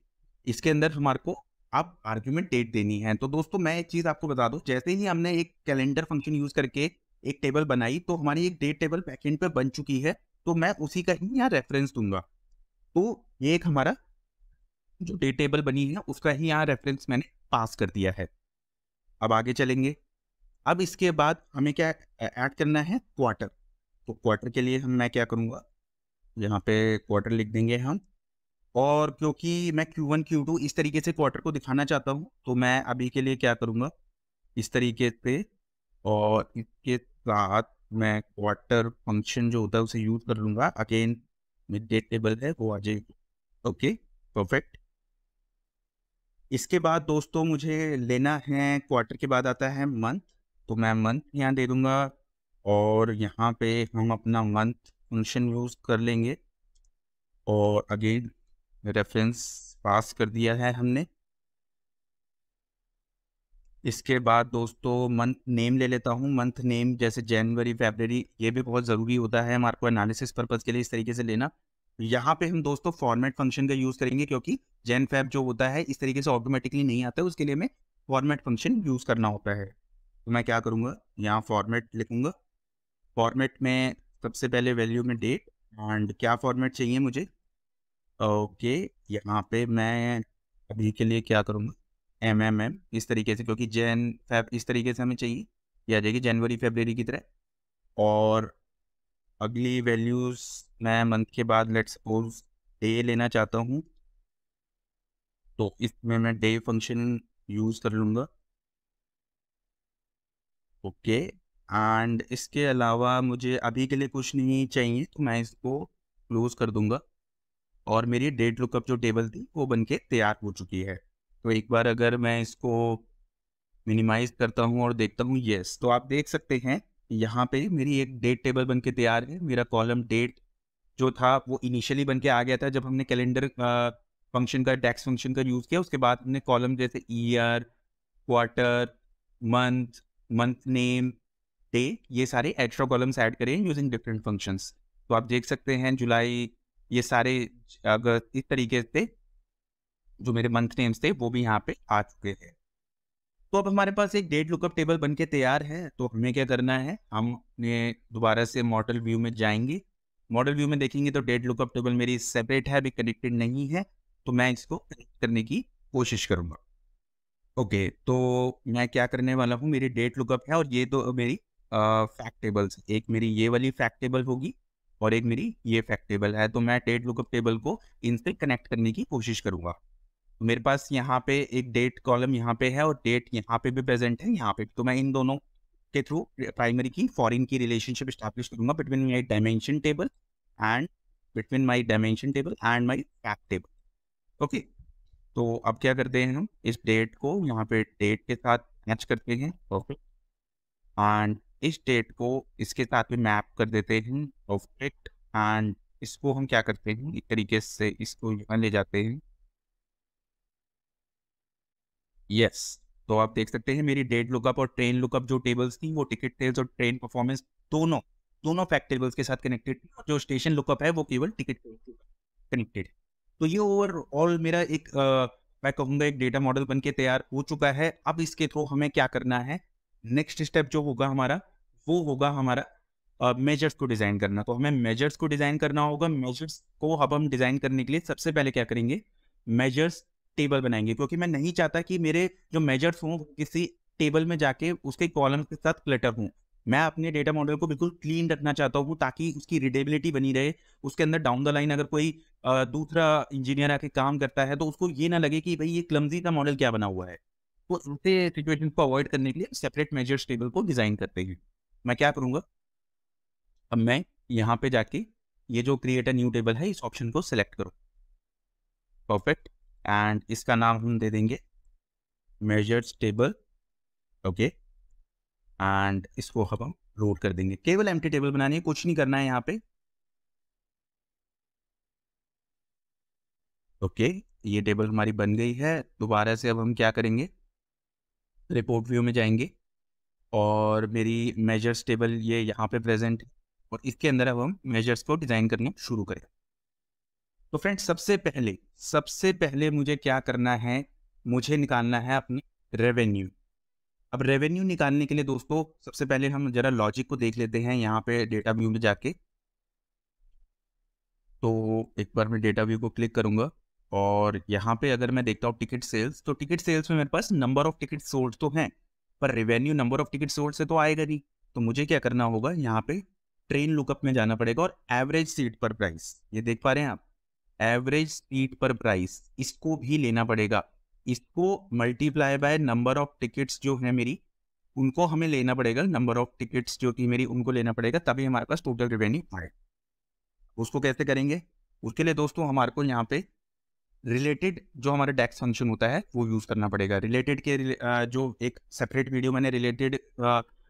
इसके अंदर हमारे को आप आर्ग्यूमेंट डेट देनी है तो दोस्तों मैं एक चीज़ आपको बता दूं जैसे ही हमने एक कैलेंडर फंक्शन यूज़ करके एक टेबल बनाई तो हमारी एक डेट टेबल बैकेंड पे बन चुकी है तो मैं उसी का ही यहाँ रेफरेंस दूंगा तो ये एक हमारा जो डेट टेबल बनी है उसका ही यहाँ रेफरेंस मैंने पास कर दिया है अब आगे चलेंगे अब इसके बाद हमें क्या ऐड करना है क्वार्टर तो क्वार्टर के लिए हम मैं क्या करूँगा यहाँ पे क्वार्टर लिख देंगे हम और क्योंकि मैं Q1 Q2 इस तरीके से क्वार्टर को दिखाना चाहता हूँ तो मैं अभी के लिए क्या करूँगा इस तरीके से और इसके साथ मैं क्वार्टर फंक्शन जो होता है उसे यूज कर लूँगा अगेन मिड डेट टेबल है वो आ जाएगी ओके परफेक्ट इसके बाद दोस्तों मुझे लेना है क्वार्टर के बाद आता है मंथ तो मैं मंथ यहाँ दे दूँगा और यहाँ पे हम अपना मंथ फंक्शन यूज़ कर लेंगे और अगेन रेफरेंस पास कर दिया है हमने इसके बाद दोस्तों मंथ नेम ले लेता हूँ मंथ नेम जैसे जनवरी फेबररी ये भी बहुत ज़रूरी होता है हमारे को एनालिसिस पर्पज़ के लिए इस तरीके से लेना यहाँ पे हम दोस्तों फॉर्मेट फंक्शन का यूज़ करेंगे क्योंकि जैन फैब जो होता है इस तरीके से ऑटोमेटिकली नहीं आता है उसके लिए हमें फॉर्मेट फंक्शन यूज़ करना होता है तो मैं क्या करूँगा यहाँ फॉर्मेट लिखूँगा फॉर्मेट में सबसे पहले वैल्यू में डेट एंड क्या फॉर्मेट चाहिए मुझे ओके यहाँ पे मैं अभी के लिए क्या करूँगा एम एम एम इस तरीके से क्योंकि जैन फेब इस तरीके से हमें चाहिए या आ जाएगी जनवरी फेबररी की तरह और अगली वैल्यूज़ मैं मंथ के बाद लेट्स सपोज डे लेना चाहता हूँ तो इसमें मैं डे फंक्शन यूज़ कर लूँगा ओके एंड इसके अलावा मुझे अभी के लिए कुछ नहीं चाहिए तो मैं इसको क्लोज़ कर दूँगा और मेरी डेट लुकअप जो टेबल थी वो बन के तैयार हो चुकी है तो एक बार अगर मैं इसको मिनिमाइज करता हूँ और देखता हूँ येस तो आप देख सकते हैं यहाँ पे मेरी एक डेट टेबल बन के तैयार है मेरा कॉलम डेट जो था वो इनिशियली बन के आ गया था जब हमने कैलेंडर फंक्शन का टैक्स फंक्शन का यूज़ किया उसके बाद हमने कॉलम जैसे year quarter month month name day ये सारे एक्स्ट्रा कॉलम्स ऐड करें यूजिंग डिफरेंट फंक्शंस तो आप देख सकते हैं जुलाई ये सारे अगर इस तरीके से जो मेरे मंथ नेम्स थे वो भी यहाँ पे आ चुके थे तो अब हमारे पास एक डेट लुकअप टेबल बन के तैयार है तो हमें क्या करना है हम दोबारा से मॉडल व्यू में जाएंगे मॉडल व्यू में देखेंगे तो डेट लुकअप टेबल मेरी सेपरेट है अभी कनेक्टेड नहीं है तो मैं इसको कनेक्ट करने की कोशिश करूँगा ओके तो मैं क्या करने वाला हूँ मेरी डेट लुकअप है और ये तो मेरी फैक्ट टेबल्स एक मेरी ये वाली फैक्ट टेबल होगी और एक मेरी ये फैक्ट टेबल है तो मैं डेट लुकअप टेबल को इनसे कनेक्ट करने की कोशिश करूँगा तो मेरे पास यहाँ पे एक डेट कॉलम यहाँ पे है और डेट यहाँ पे भी प्रेजेंट है यहाँ पे तो मैं इन दोनों के थ्रू प्राइमरी की फॉरेन की रिलेशनशिप स्टैब्लिश करूंगा between my dimension table and between my dimension table and my fact table okay तो अब क्या करते हैं हम इस डेट को यहाँ पे डेट के साथ मैच करते हैं ओके एंड इस डेट को इसके साथ में मैप कर देते हैं ऑब्जेक्ट एंड इसको हम क्या करते हैं एक तरीके से इसको यहाँ ले जाते हैं यस yes. तो आप देख सकते हैं मेरी डेट लुकअप और ट्रेन लुकअप जो टेबल्स थी वो टिकट टेल्स और ट्रेन परफॉर्मेंस दोनों दोनों फैक्ट टेबल्स के साथ कनेक्टेड जो स्टेशन लुकअप है वो केवल टिकट टेल्स के कनेक्टेड तो ये ओवरऑल मेरा एक आ, मैं कहूँगा एक डेटा मॉडल बन के तैयार हो चुका है अब इसके थ्रू हमें क्या करना है नेक्स्ट स्टेप जो होगा हमारा वो होगा हमारा मेजर्स uh, को डिज़ाइन करना तो हमें मेजर्स को डिज़ाइन करना होगा मेजर्स को अब हम डिज़ाइन करने के लिए सबसे पहले क्या करेंगे मेजर्स टेबल बनाएंगे क्योंकि मैं नहीं चाहता कि मेरे जो मेजर्स हों किसी टेबल में जाके उसके कॉलम के साथ क्लटर हों मैं अपने डेटा मॉडल को बिल्कुल क्लीन रखना चाहता हूँ ताकि उसकी रिडेबिलिटी बनी रहे उसके अंदर डाउन द लाइन अगर कोई दूसरा इंजीनियर आके काम करता है तो उसको ये ना लगे कि भाई ये क्लमजी का मॉडल क्या बना हुआ है तो उसे सिचुएशन को अवॉइड करने के लिए सेपरेट मेजर्स टेबल को डिज़ाइन करते हैं मैं क्या करूँगा अब मैं यहाँ पे जाके ये जो क्रिएट अ न्यू टेबल है इस ऑप्शन को सिलेक्ट करूँ परफेक्ट एंड इसका नाम हम दे देंगे मेजर्स टेबल ओके एंड इसको हम रोड कर देंगे केवल एम टेबल बनानी है कुछ नहीं करना है यहाँ पे ओके okay, ये टेबल हमारी बन गई है दोबारा से अब हम क्या करेंगे रिपोर्ट व्यू में जाएंगे और मेरी मेजर्स टेबल ये यहाँ पे प्रेजेंट है और इसके अंदर अब हम मेजर्स को डिज़ाइन करना शुरू करें तो फ्रेंड्स सबसे पहले सबसे पहले मुझे क्या करना है मुझे निकालना है अपने रेवेन्यू अब रेवेन्यू निकालने के लिए दोस्तों सबसे पहले हम जरा लॉजिक को देख लेते हैं यहाँ पे डेटा व्यू में जाके तो एक बार मैं डेटा व्यू को क्लिक करूँगा और यहाँ पे अगर मैं देखता हूँ टिकट सेल्स तो टिकट सेल्स में मेरे पास नंबर ऑफ टिकट सोल्ड तो हैं पर revenue number of ticket sold से तो आएगा नहीं तो मुझे क्या करना होगा यहाँ पे ट्रेन लुकअप में जाना पड़ेगा और एवरेज सीट पर प्राइस ये देख पा रहे हैं आप एवरेज सीट पर प्राइस इसको भी लेना पड़ेगा इसको multiply by number of tickets जो है मेरी उनको हमें लेना पड़ेगा नंबर ऑफ टिकट्स जो थी मेरी उनको लेना पड़ेगा तभी हमारे पास टोटल रेवेन्यू आए उसको कैसे करेंगे उसके लिए दोस्तों हमारे को यहाँ पे रिलेटेड जो हमारा डैक्स फंक्शन होता है वो यूज़ करना पड़ेगा रिलेटेड के जो एक सेपरेट वीडियो मैंने रिलेटेड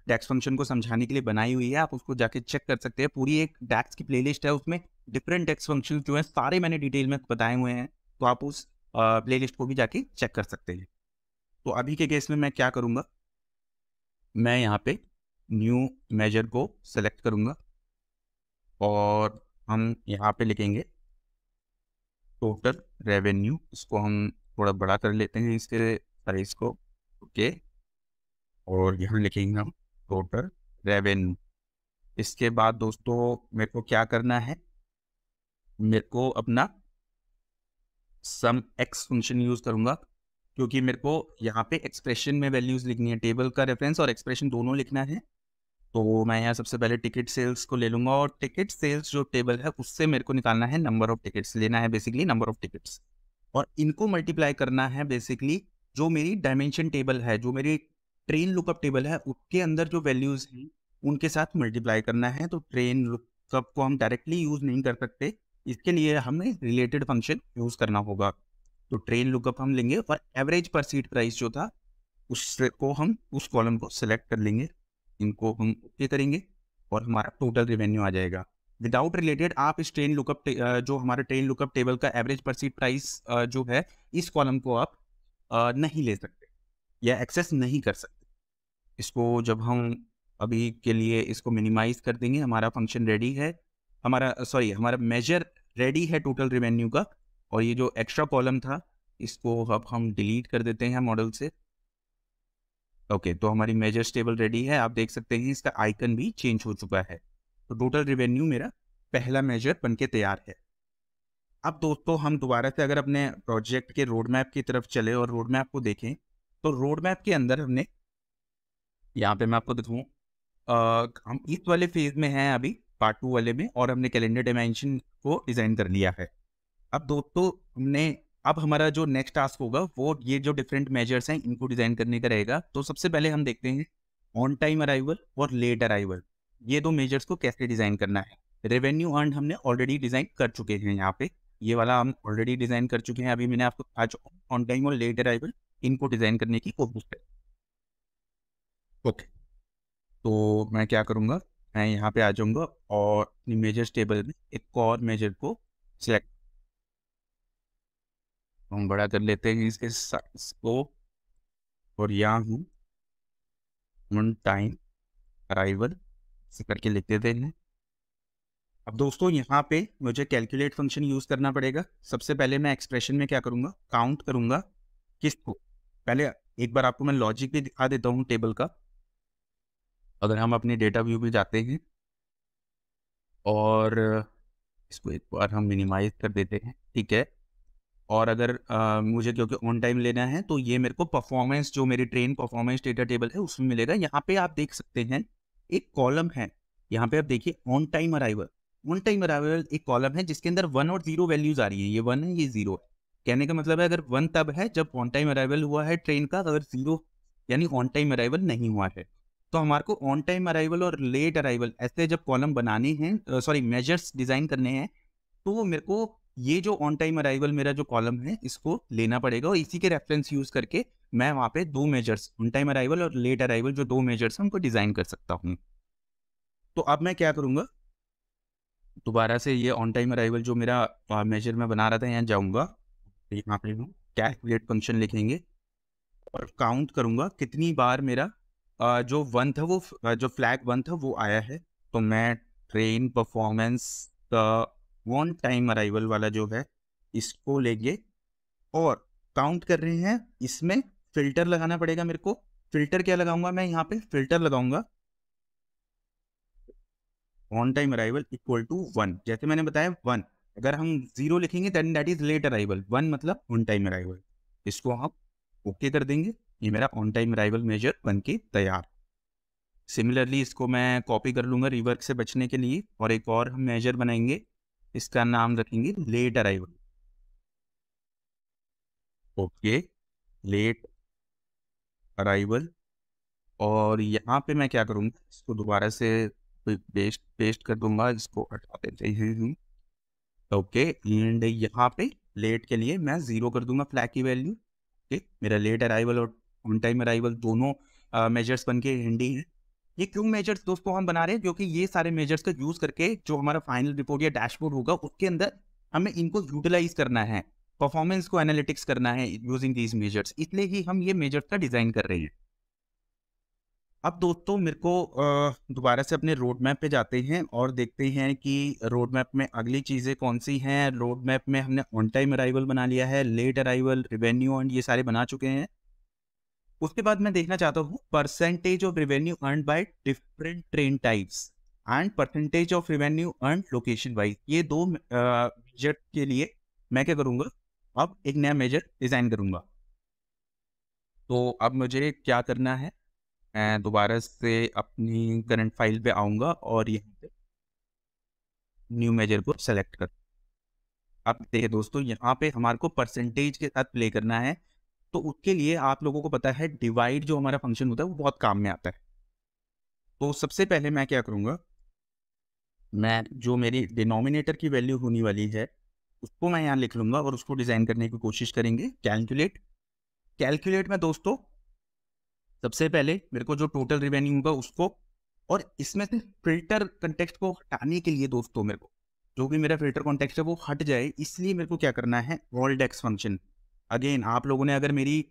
डैक्स फंक्शन को समझाने के लिए बनाई हुई है आप उसको जाके चेक कर सकते हैं पूरी एक डैक्स की प्लेलिस्ट है उसमें डिफरेंट डैक्स फंक्शन जो है सारे मैंने डिटेल में बताए हुए हैं तो आप उस प्ले को भी जाके चेक कर सकते हैं तो अभी के केस में मैं क्या करूँगा मैं यहाँ पे न्यू मेजर को सेलेक्ट करूँगा और हम यहाँ पे लिखेंगे टोटल रेवेन्यू इसको हम थोड़ा बड़ा कर लेते हैं इसके साइज को ओके और यहाँ लिखेंगे हम टोटल रेवेन्यू इसके बाद दोस्तों मेरे को क्या करना है मेरे को अपना सम एक्स फंक्शन यूज़ करूँगा क्योंकि मेरे को यहाँ पे एक्सप्रेशन में वैल्यूज़ लिखनी है टेबल का रेफरेंस और एक्सप्रेशन दोनों लिखना है तो मैं यहाँ सबसे पहले टिकट सेल्स को ले लूंगा और टिकट सेल्स जो टेबल है उससे मेरे को निकालना है नंबर ऑफ टिकट्स लेना है बेसिकली नंबर ऑफ टिकट्स और इनको मल्टीप्लाई करना है बेसिकली जो मेरी डायमेंशन टेबल है जो मेरी ट्रेन लुकअप टेबल है उसके अंदर जो वैल्यूज़ हैं उनके साथ मल्टीप्लाई करना है तो ट्रेन लुकअप को हम डायरेक्टली यूज़ नहीं कर सकते इसके लिए हमें रिलेटेड फंक्शन यूज़ करना होगा तो ट्रेन लुकअप हम लेंगे और एवरेज पर सीट प्राइस जो था उसको हम उस कॉलम को सिलेक्ट कर लेंगे इनको हम ओके करेंगे और हमारा टोटल रेवेन्यू आ जाएगा विदाउट रिलेटेड आप इस ट्रेन लुकअप जो हमारे ट्रेन लुकअप टेबल का एवरेज पर सीट प्राइस जो है इस कॉलम को आप नहीं ले सकते या एक्सेस नहीं कर सकते इसको जब हम अभी के लिए इसको मिनिमाइज कर देंगे हमारा फंक्शन रेडी है हमारा सॉरी हमारा मेजर रेडी है टोटल रेवेन्यू का और ये जो एक्स्ट्रा कॉलम था इसको अब हम डिलीट कर देते हैं मॉडल से ओके तो हमारी मेजर्स टेबल रेडी है आप देख सकते हैं इसका आइकन भी चेंज हो चुका है तो टोटल रिवेन्यू मेरा पहला मेजर बन तैयार है अब दोस्तों हम दोबारा से अगर अपने प्रोजेक्ट के रोड मैप की तरफ चले और रोड मैप को देखें तो रोड मैप के अंदर हमने यहाँ पे मैं आपको दिखाऊँ हम इस वाले फेज में हैं अभी पार्ट टू वाले में और हमने कैलेंडर डायमेंशन को डिज़ाइन कर लिया है अब दोस्तों हमने अब हमारा जो नेक्स्ट टास्क होगा वो ये जो डिफरेंट मेजर्स हैं इनको डिजाइन करने का रहेगा तो सबसे पहले हम देखते हैं ऑन टाइम अराइवल और लेट अराइवल ये दो मेजर्स को कैसे डिजाइन करना है रेवेन्यू अर्न हमने ऑलरेडी डिजाइन कर चुके हैं यहाँ पे ये वाला हम ऑलरेडी डिजाइन कर चुके हैं अभी मैंने आपको आज ऑन टाइम और लेट अराइवल इनको डिजाइन करने की कोशिश करी ओके तो मैं क्या करूँगा मैं यहाँ पे आ जाऊंगा और मेजर्स टेबल में एक और मेजर को सिलेक्ट हम बड़ा कर लेते हैं इसके साइज को और यहाँ हूँ मन टाइम अराइवल से करके लिख देते हैं अब दोस्तों यहाँ पे मुझे कैलकुलेट फंक्शन यूज़ करना पड़ेगा सबसे पहले मैं एक्सप्रेशन में क्या करूँगा काउंट करूँगा किसको पहले एक बार आपको मैं लॉजिक भी दिखा देता हूँ टेबल का अगर हम अपने डेटा व्यू में जाते हैं और इसको एक बार हम मिनिमाइज कर देते हैं ठीक है और अगर आ, मुझे क्योंकि ऑन टाइम लेना है तो ये मेरे को परफॉर्मेंस जो मेरी ट्रेन परफॉर्मेंस डेटा टेबल है उसमें मिलेगा यहाँ पे आप देख सकते हैं एक कॉलम है यहाँ पे आप देखिए on time arrival on time arrival एक कॉलम है जिसके अंदर वन और जीरो वैल्यूज आ रही है ये वन है ये जीरो है कहने का मतलब है अगर वन तब है जब ऑन टाइम अराइवल हुआ है ट्रेन का अगर जीरो यानी ऑन टाइम अराइवल नहीं हुआ है तो हमारे को ऑन टाइम अराइवल और लेट अराइवल ऐसे जब कॉलम बनाने हैं सॉरी मेजर्स डिज़ाइन करने हैं तो मेरे को ये जो ऑन टाइम अराइवल मेरा जो कॉलम है इसको लेना पड़ेगा और इसी के रेफरेंस यूज करके मैं वहाँ पे दो मेजर्स ऑन टाइम अराइवल और लेट अराइवल जो दो मेजर्स हैं उनको डिज़ाइन कर सकता हूँ तो अब मैं क्या करूँगा दोबारा से ये ऑन टाइम अराइवल जो मेरा मेजर मैं बना रहा था यहाँ जाऊँगा यहाँ पे हम कैलकुलेट फंक्शन लिखेंगे और काउंट करूँगा कितनी बार मेरा जो वन था वो जो फ्लैग वन था वो आया है तो मैं ट्रेन परफॉर्मेंस का वन टाइम अराइवल वाला जो है इसको लेंगे और काउंट कर रहे हैं इसमें फिल्टर लगाना पड़ेगा मेरे को फिल्टर क्या लगाऊंगा मैं यहाँ पे फिल्टर लगाऊंगा on time arrival equal to one जैसे मैंने बताया वन अगर हम जीरो लिखेंगे then that is late arrival one मतलब ऑन टाइम अराइवल इसको आप ओके कर देंगे ये मेरा ऑन टाइम अराइवल मेजर बन के तैयार सिमिलरली इसको मैं कॉपी कर लूंगा रिवर्क से बचने के लिए और एक और हम मेजर बनाएंगे इसका नाम रखेंगे late arrival okay late arrival और यहाँ पे मैं क्या करूँगा इसको दोबारा से पेस्ट पेस्ट कर दूंगा इसको हटा देते हैं ओके एंड यहाँ पे लेट के लिए मैं ज़ीरो कर दूंगा फ्लैग की वैल्यू ओके मेरा लेट अराइवल और ऑन टाइम अराइवल दोनों मेजर्स बन के हिंडी हैं ये क्यों मेजर्स दोस्तों हम बना रहे हैं क्योंकि ये सारे मेजर्स का यूज करके जो हमारा फाइनल रिपोर्ट या डैशबोर्ड होगा उसके अंदर हमें इनको यूटिलाइज करना है परफॉर्मेंस को एनालिटिक्स करना है यूजिंग दीज मेजर्स इसलिए ही हम ये मेजर्स का डिजाइन कर रहे हैं अब दोस्तों मेरे को दोबारा से अपने रोड मैप पे जाते हैं और देखते हैं कि रोड मैप में अगली चीज़ें कौन सी हैं रोड मैप में हमने ऑन टाइम अराइवल बना लिया है लेट अराइवल रिवेन्यू एंड ये सारे बना चुके हैं उसके बाद मैं देखना चाहता हूँ percentage of revenue earn by different train types and percentage of revenue earn location wise ये दो मेजर के लिए मैं क्या करूँगा अब एक नया मेजर डिज़ाइन करूँगा तो अब मुझे क्या करना है मैं दोबारा से अपनी करंट फाइल पे आऊँगा और यहाँ पे न्यू मेजर को सेलेक्ट कर अब देखिए दोस्तों यहाँ पे हमारे को परसेंटेज के साथ प्ले करना है तो उसके लिए आप लोगों को पता है डिवाइड जो हमारा फंक्शन होता है वो बहुत काम में आता है तो सबसे पहले मैं क्या करूँगा मैं जो मेरी डिनोमिनेटर की वैल्यू होने वाली है उसको मैं यहाँ लिख लूँगा और उसको डिज़ाइन करने की कोशिश करेंगे कैलकुलेट कैलकुलेट में दोस्तों सबसे पहले मेरे को जो टोटल रिवेन्यू होगा उसको और इसमें से फिल्टर कंटेक्स्ट को हटाने के लिए दोस्तों मेरे को जो भी मेरा फिल्टर कॉन्टेक्स्ट है वो हट जाए इसलिए मेरे को क्या करना है ऑल डेक्स फंक्शन अगेन आप लोगों ने अगर मेरी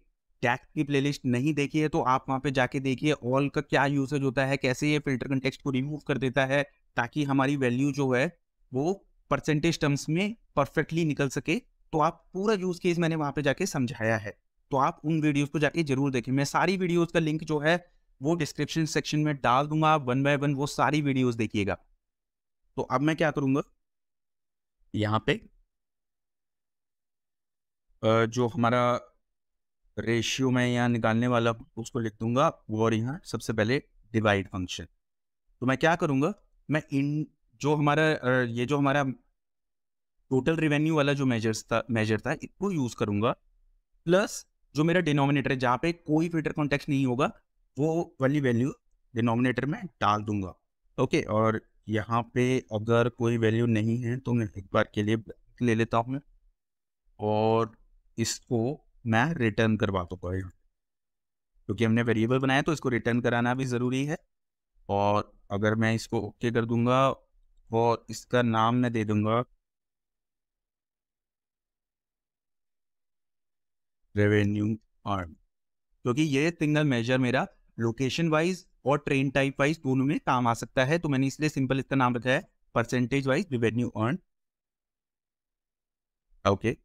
टैक्स की प्लेलिस्ट नहीं देखी है तो आप वहाँ पे जाके देखिए ऑल का क्या यूसेज होता है कैसे ये फिल्टर कंटेक्स्ट को रिमूव कर देता है ताकि हमारी वैल्यू जो है वो परसेंटेज टर्म्स में परफेक्टली निकल सके तो आप पूरा यूज़ केस मैंने वहाँ पे जाके समझाया है तो आप उन वीडियोस को जाके जरूर देखें मैं सारी वीडियोस का लिंक जो है वो डिस्क्रिप्शन सेक्शन में डाल दूंगा वन बाय वन वो सारी वीडियोस देखिएगा तो अब मैं क्या करूंगा यहाँ पे जो हमारा रेशियो मैं यहाँ निकालने वाला उसको लिख दूंगा और यहाँ सबसे पहले डिवाइड फंक्शन तो मैं क्या करूँगा मैं इन जो हमारा ये जो हमारा टोटल रिवेन्यू वाला जो मेजर्स था मेजर था इसको यूज़ करूँगा प्लस जो मेरा डिनोमिनेटर है जहाँ पे कोई फिल्टर कॉन्टेक्ट नहीं होगा वो वाली वैल्यू डिनोमिनेटर में डाल दूंगा ओके और यहाँ पे अगर कोई वैल्यू नहीं है तो मैं एक बार के लिए ले लेता हूँ मैं और इसको मैं रिटर्न करवा तो यहाँ क्योंकि हमने वेरिएबल बनाया तो इसको रिटर्न कराना भी ज़रूरी है और अगर मैं इसको ओके कर दूंगा और इसका नाम मैं दे दूंगा रेवेन्यू आर्म क्योंकि ये सिंगल मेजर मेरा लोकेशन वाइज और ट्रेन टाइप वाइज दोनों में काम आ सकता है तो मैंने इसलिए सिंपल इसका नाम रखा है percentage wise revenue earn okay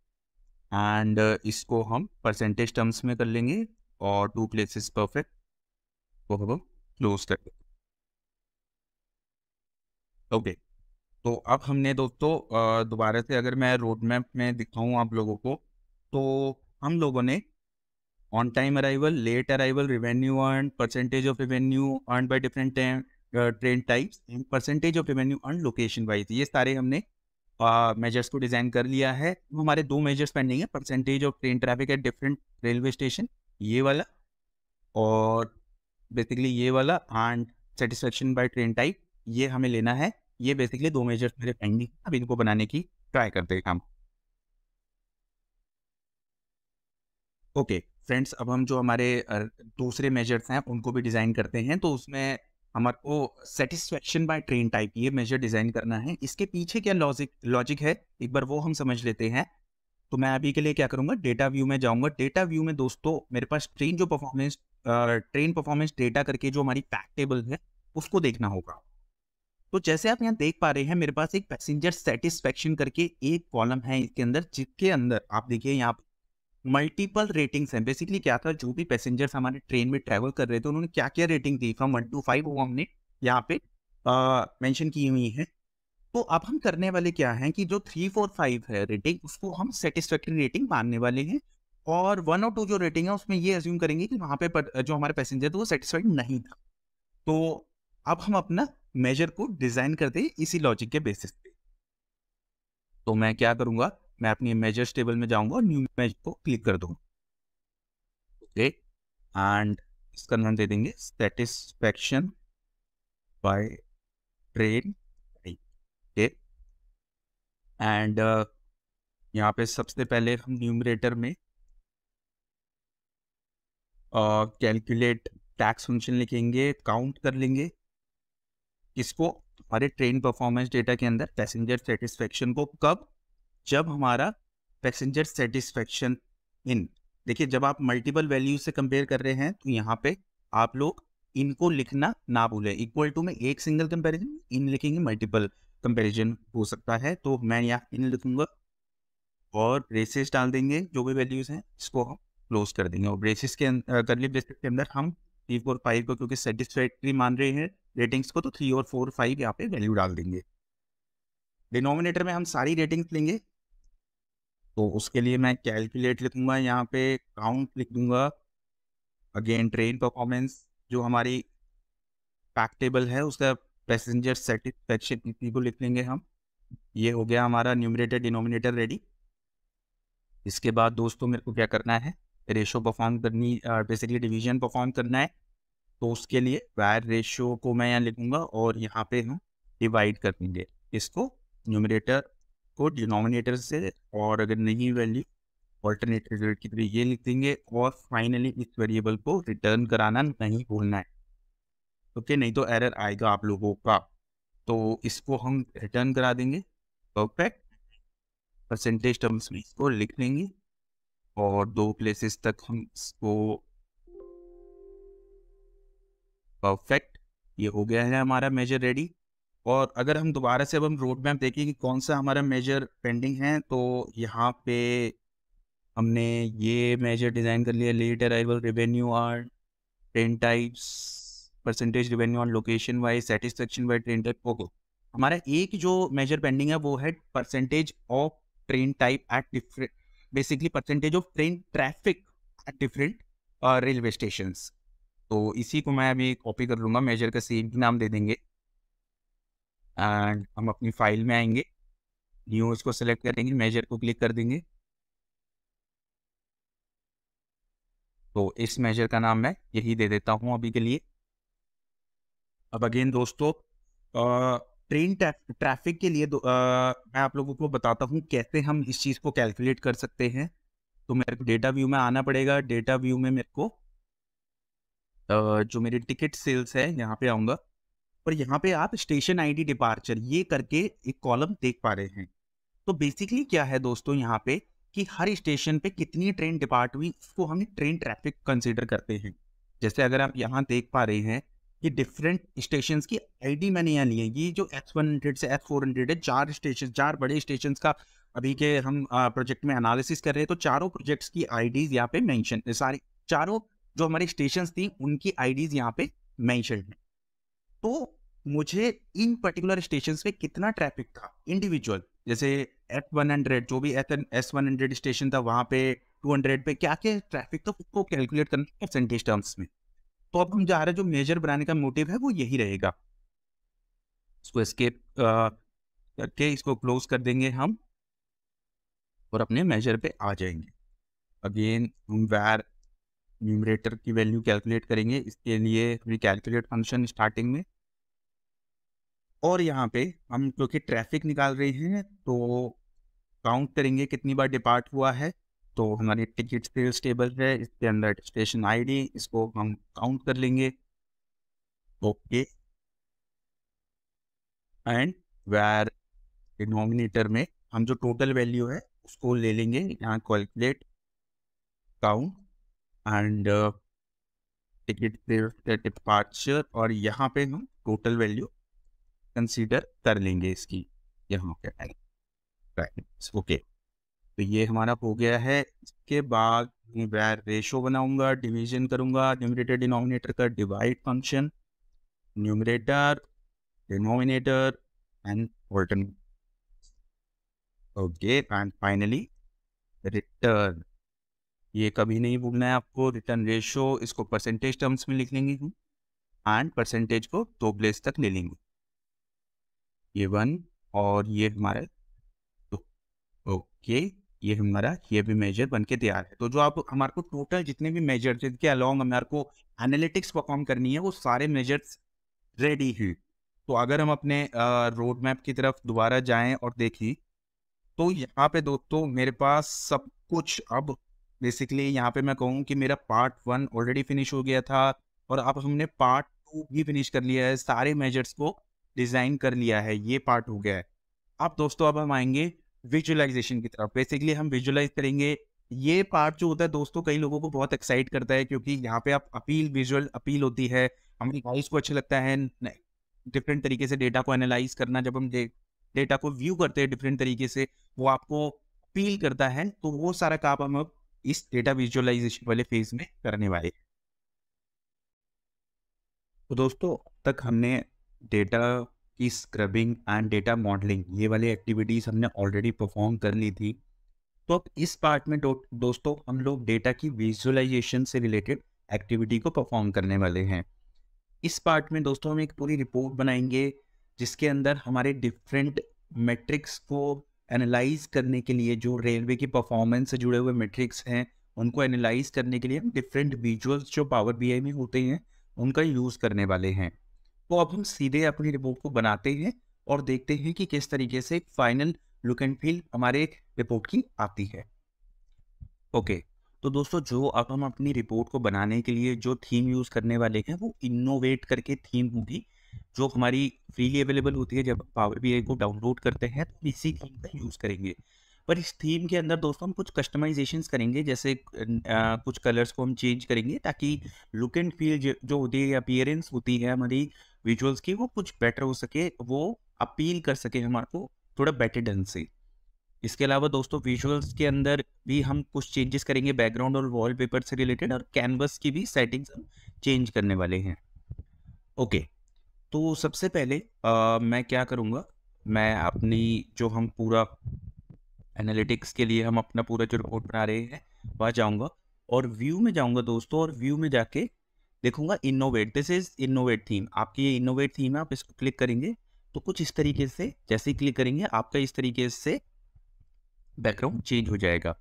and uh, इसको हम परसेंटेज टर्म्स में कर लेंगे और टू प्लेसेस परफेक्ट वो हम क्लोज कर देंगे ओके तो अब हमने दोस्तों दोबारा से अगर मैं रोड मैप में दिखाऊं आप लोगों को तो हम लोगों ने on time arrival late arrival revenue earn percentage of revenue earn by different train types and percentage of revenue earn location wise ये सारे हमने मेजर्स को डिज़ाइन कर लिया है तो हमारे दो मेजर्स पेंडिंग है percentage of train traffic at different railway station ये वाला और बेसिकली ये वाला and satisfaction by train type ये हमें लेना है ये बेसिकली दो मेजर्स मेरे पेंडिंग अब इनको बनाने की ट्राई करते हैं हम ओके फ्रेंड्स अब हम जो हमारे दूसरे मेजर्स हैं उनको भी डिज़ाइन करते हैं तो उसमें हमारे को सेटिस्फेक्शन बाय ट्रेन टाइप ये मेजर डिजाइन करना है इसके पीछे क्या लॉजिक लॉजिक है एक बार वो हम समझ लेते हैं तो मैं अभी के लिए क्या करूंगा डेटा व्यू में जाऊंगा डेटा व्यू में दोस्तों मेरे पास ट्रेन जो परफॉर्मेंस ट्रेन परफॉर्मेंस डेटा करके जो हमारी पैक टेबल है उसको देखना होगा तो जैसे आप यहाँ देख पा रहे हैं मेरे पास एक पैसेंजर सेटिस्फेक्शन करके एक कॉलम है इसके अंदर जिसके अंदर आप देखिए यहाँ मल्टीपल रेटिंग्स हैं बेसिकली क्या था जो भी पैसेंजर्स हमारे ट्रेन में ट्रैवल कर रहे थे उन्होंने क्या क्या रेटिंग दी फ्रॉम वन टू फाइव वो हमने यहाँ पे मैंशन की हुई है तो अब हम करने वाले क्या हैं कि जो थ्री फोर फाइव है रेटिंग उसको हम सेटिस्फैक्ट्री रेटिंग मानने वाले हैं और वन और टू जो रेटिंग है उसमें ये अज्यूम करेंगे कि वहाँ पे जो हमारे पैसेंजर थे वो सेटिस्फाइड नहीं था तो अब हम अपना मेजर को डिज़ाइन करते हैं इसी लॉजिक के बेसिस पे तो मैं क्या करूंगा मैं अपनी मेजर्स टेबल में जाऊंगा और न्यू मैच को क्लिक कर दूंगा ओके एंड इसका नाम दे देंगे satisfaction by train okay and यहाँ पे सबसे पहले हम न्यूमरेटर में कैलकुलेट टैक्स फंक्शन लिखेंगे काउंट कर लेंगे इसको हमारे ट्रेन परफॉर्मेंस डेटा के अंदर पैसेंजर सेटिस्फेक्शन को कब जब हमारा पैसेंजर सेटिस्फेक्शन इन देखिए जब आप मल्टीपल वैल्यू से कंपेयर कर रहे हैं तो यहाँ पे आप लोग इनको लिखना ना भूलें इक्वल टू में एक सिंगल कंपेरिजन इन लिखेंगे मल्टीपल कंपेरिजन हो सकता है तो मैं यहाँ इन लिखूंगा और ब्रेसेस डाल देंगे जो भी वैल्यूज़ हैं इसको हम क्लोज कर देंगे और ब्रेसेस के अं-, करली के अंदर हम थ्री फोर फाइव को क्योंकि सेटिस्फैक्ट्री मान रहे हैं रेटिंग्स को तो थ्री और फोर फाइव यहाँ पे वैल्यू डाल देंगे डिनोमिनेटर में हम सारी रेटिंग्स लेंगे तो उसके लिए मैं कैलकुलेट लिखूंगा यहाँ पे काउंट लिख दूँगा अगेन ट्रेन परफॉर्मेंस जो हमारी पैक्टेबल है उसका पैसेंजर सेटिस्फेक्शन इसी को लिख लेंगे हम ये हो गया हमारा न्यूमरेटर डिनोमिनेटर रेडी इसके बाद दोस्तों मेरे को क्या करना है रेशो परफॉर्म करनी बेसिकली डिवीजन परफॉर्म करना है तो उसके लिए वायर रेशो को मैं यहाँ लिखूँगा और यहाँ पे हम डिवाइड कर देंगे इसको न्यूमरेटर को डिनोमिनेटर से और अगर नहीं वैल्यू ऑल्टरनेट रिजल्ट की तरह ये लिख देंगे और फाइनली इस वेरिएबल को रिटर्न कराना नहीं भूलना है ओके नहीं तो एरर आएगा आप लोगों का तो इसको हम रिटर्न करा देंगे परफेक्ट परसेंटेज टर्म्स में इसको लिख लेंगे और दो प्लेसेस तक हम इसको परफेक्ट ये हो गया है हमारा मेजर रेडी और अगर हम दोबारा से अब हम रोड मैप देखें कि कौन सा हमारा मेजर पेंडिंग है तो यहाँ पे हमने ये मेजर डिज़ाइन कर लिया late arrival revenue earn train types percentage revenue on location wise satisfaction wise train type okay हमारा एक जो मेजर पेंडिंग है वो है percentage of train type at different basically percentage of train traffic at different railway station तो इसी को मैं अभी कॉपी कर लूँगा मेजर का सेम नाम दे देंगे एंड हम अपनी फाइल में आएंगे न्यूज़ को सिलेक्ट करेंगे मेजर को क्लिक कर देंगे तो इस मेजर का नाम मैं यही दे देता हूँ अभी के लिए अब अगेन दोस्तों ट्रेन ट्रैफिक के लिए आ, मैं आप लोगों को बताता हूँ कैसे हम इस चीज़ को कैलकुलेट कर सकते हैं तो मेरे को डेटा व्यू में आना पड़ेगा डेटा व्यू में मेरे को आ, जो मेरी टिकट सेल्स है यहाँ पे आऊँगा पर यहाँ पे आप स्टेशन आईडी डिपार्चर ये करके एक कॉलम देख पा रहे हैं तो बेसिकली क्या है दोस्तों यहाँ पे कि हर स्टेशन पे कितनी ट्रेन डिपार्ट हुई उसको हम ट्रेन ट्रैफिक कंसिडर करते हैं जैसे अगर आप यहाँ देख पा रहे हैं कि डिफरेंट स्टेशन की आईडी मैंने यहाँ ली है ये जो एफ वन हंड्रेड से एफ फोर हंड्रेड है चार स्टेशन चार बड़े स्टेशन का अभी के हम प्रोजेक्ट में एनालिसिस कर रहे हैं तो चारों प्रोजेक्ट्स की आईडीज यहाँ पे मेंशन सारी चारों जो हमारे स्टेशन थी उनकी आईडीज यहाँ पे मेंशन है तो मुझे इन पर्टिकुलर स्टेशन पे कितना ट्रैफिक था इंडिविजुअल जैसे एफ वन हंड्रेड जो भी एस वन हंड्रेड स्टेशन था वहाँ पे टू हंड्रेड पे क्या क्या ट्रैफिक था उसको कैलकुलेट करना परसेंटेज टर्म्स में तो अब हम जा रहे हैं जो मेजर बनाने का मोटिव है वो यही रहेगा इसको स्केप करके इसको क्लोज कर देंगे हम और अपने मेजर पे आ जाएंगे अगेन हम वैर न्यूमरेटर की वैल्यू कैलकुलेट करेंगे इसके लिए कैलकुलेट फंक्शन स्टार्टिंग में और यहाँ पे हम क्योंकि ट्रैफिक निकाल रहे हैं तो काउंट करेंगे कितनी बार डिपार्ट हुआ है तो हमारी टिकट सेल्स टेबल है इसके अंदर स्टेशन आईडी इसको हम काउंट कर लेंगे ओके एंड वेर डिनोमिनेटर में हम जो टोटल वैल्यू है उसको ले लेंगे यहाँ calculate count and ticket departure और यहाँ पे हम टोटल वैल्यू कंसीडर कर लेंगे इसकी यहाँ पे राइट ओके तो ये हमारा हो गया है इसके बाद मैं रेशो बनाऊंगा डिवीजन करूंगा न्यूमरेटर डिनोमिनेटर का divide function numerator denominator and alternate okay and finally return ये कभी नहीं भूलना है आपको रिटर्न रेशो इसको परसेंटेज टर्म्स में लिख लेंगे एंड परसेंटेज को दो प्लेस तक ले लेंगे ये वन और ये हमारे टू ओके ये हमारा ये भी मेजर बन के तैयार है तो जो आप हमारे को टोटल जितने भी मेजर जिनके अलॉन्ग हमारे को एनालिटिक्स परफॉर्म करनी है वो सारे मेजर्स रेडी हुई तो अगर हम अपने रोड मैप की तरफ दोबारा जाएं और देखें तो यहाँ पे दोस्तों मेरे पास सब कुछ अब बेसिकली यहाँ पे मैं कहूँ कि मेरा पार्ट वन ऑलरेडी फिनिश हो गया था और अब हमने पार्ट टू भी फिनिश कर लिया है सारे मेजर्स को डिज़ाइन कर लिया है ये पार्ट हो गया है अब दोस्तों अब हम आएंगे विजुअलाइजेशन की तरफ बेसिकली हम विजुअलाइज करेंगे ये पार्ट जो होता है दोस्तों कई लोगों को बहुत एक्साइट करता है क्योंकि यहाँ पे आप अपील विजुअल अपील होती है हमारी वॉइस को अच्छा लगता है डिफरेंट तरीके से डेटा को एनालाइज करना जब हम डेटा को व्यू करते हैं डिफरेंट तरीके से वो आपको अपील करता है तो वो सारा काम हम अब इस डेटा विजुअलाइजेशन वाले फेज में करने वाले हैं तो दोस्तों तक हमने डेटा की स्क्रबिंग एंड डेटा मॉडलिंग ये वाली एक्टिविटीज़ हमने ऑलरेडी परफॉर्म कर ली थी तो अब इस पार्ट में दो, दोस्तों हम लोग डेटा की विजुअलाइजेशन से रिलेटेड एक्टिविटी को परफॉर्म करने वाले हैं इस पार्ट में दोस्तों हम एक पूरी रिपोर्ट बनाएंगे जिसके अंदर हमारे डिफरेंट मेट्रिक्स को एनालाइज करने के लिए जो रेलवे की परफॉर्मेंस से जुड़े हुए मेट्रिक्स हैं उनको एनालाइज करने के लिए हम डिफरेंट विजुअल्स जो पावर बी में होते हैं उनका यूज़ करने वाले हैं तो अब हम सीधे अपनी रिपोर्ट को बनाते हैं और देखते हैं कि किस तरीके से फाइनल लुक एंड फील हमारे रिपोर्ट की आती है ओके तो दोस्तों जो अब हम अपनी रिपोर्ट को बनाने के लिए जो थीम यूज़ करने वाले हैं वो इनोवेट करके थीम होगी जो हमारी फ्रीली अवेलेबल होती है जब पावर बी को डाउनलोड करते हैं तो इसी थीम का यूज़ करेंगे पर इस थीम के अंदर दोस्तों हम कुछ कस्टमाइजेशन करेंगे जैसे आ, कुछ कलर्स को हम चेंज करेंगे ताकि लुक एंड फील जो होती है अपियरेंस होती है हमारी विजुअल्स की वो कुछ बेटर हो सके वो अपील कर सके हमारे को थोड़ा बेटर ढंग से इसके अलावा दोस्तों विजुअल्स के अंदर भी हम कुछ चेंजेस करेंगे बैकग्राउंड और वॉलपेपर से रिलेटेड और कैनवस की भी सेटिंग्स हम चेंज करने वाले हैं ओके तो सबसे पहले आ, मैं क्या करूँगा मैं अपनी जो हम पूरा एनालिटिक्स के लिए हम अपना पूरा जो रिपोर्ट बना रहे हैं वहाँ जाऊँगा और व्यू में जाऊँगा दोस्तों और व्यू में जाके देखूंगा innovate this is innovate theme आपकी ये इनोवेट थीम है आप इसको क्लिक करेंगे तो कुछ इस तरीके से जैसे ही क्लिक करेंगे आपका इस तरीके से बैकग्राउंड चेंज हो जाएगा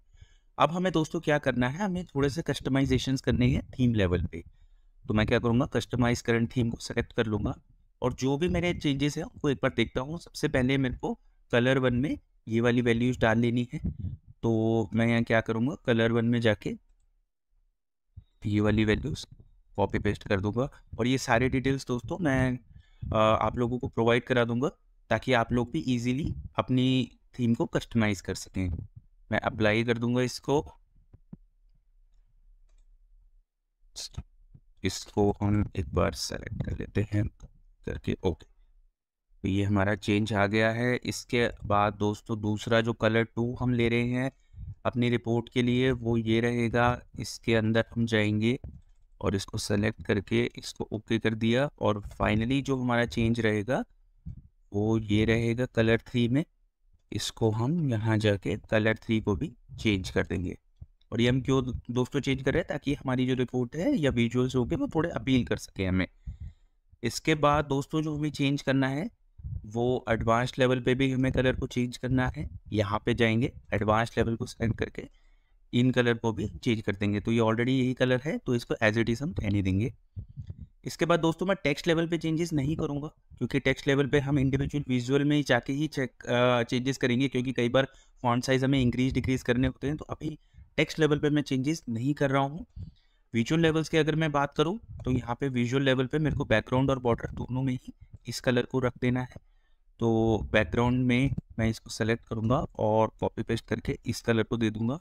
अब हमें दोस्तों क्या करना है हमें थोड़े से कस्टमाइजेशन करने हैं थीम लेवल पे तो मैं क्या करूँगा कस्टमाइज करंट थीम को सेलेक्ट कर लूँगा और जो भी मेरे चेंजेस हैं वो एक बार देखता हूँ सबसे पहले मेरे को कलर वन में ये वाली वैल्यूज डाल देनी है तो मैं यहाँ क्या करूँगा कलर वन में जाके ये वाली वैल्यूज़ कॉपी पेस्ट कर दूंगा और ये सारे डिटेल्स दोस्तों मैं आप लोगों को प्रोवाइड करा दूंगा ताकि आप लोग भी इजीली अपनी थीम को कस्टमाइज़ कर सकें मैं अप्लाई कर दूंगा इसको इसको हम एक बार सेलेक्ट कर लेते हैं करके ओके तो ये हमारा चेंज आ गया है इसके बाद दोस्तों दूसरा जो कलर टू हम ले रहे हैं अपनी रिपोर्ट के लिए वो ये रहेगा इसके अंदर हम जाएंगे और इसको सेलेक्ट करके इसको ओके कर दिया और फाइनली जो हमारा चेंज रहेगा वो ये रहेगा कलर थ्री में इसको हम यहाँ जाके कलर थ्री को भी चेंज कर देंगे और ये हम क्यों दोस्तों चेंज कर रहे हैं ताकि हमारी जो रिपोर्ट है या विजुअल्स हो गए वो थोड़े अपील कर सके हमें इसके बाद दोस्तों जो हमें चेंज करना है वो एडवांस लेवल पे भी हमें कलर को चेंज करना है यहाँ पे जाएंगे एडवांस लेवल को सेलेक्ट करके इन कलर को भी चेंज कर देंगे तो ये ऑलरेडी यही कलर है तो इसको एज इट इज़ हम रहने देंगे इसके बाद दोस्तों मैं टेक्स्ट लेवल पे चेंजेस नहीं करूँगा क्योंकि टेक्स्ट लेवल पे हम इंडिविजुअल विजुअल में ही जाके ही चेक चेंजेस करेंगे क्योंकि कई बार फॉन्ट साइज हमें इंक्रीज डिक्रीज करने होते हैं तो अभी टेक्स्ट लेवल पर मैं चेंजेस नहीं कर रहा हूँ विजुअल लेवल्स की अगर मैं बात करूँ तो यहाँ पे विजुअल लेवल पे मेरे को बैकग्राउंड और बॉर्डर दोनों में ही इस कलर को रख देना है तो बैकग्राउंड में मैं इसको सेलेक्ट करूँगा और कॉपी पेस्ट करके इस कलर को दे दूँगा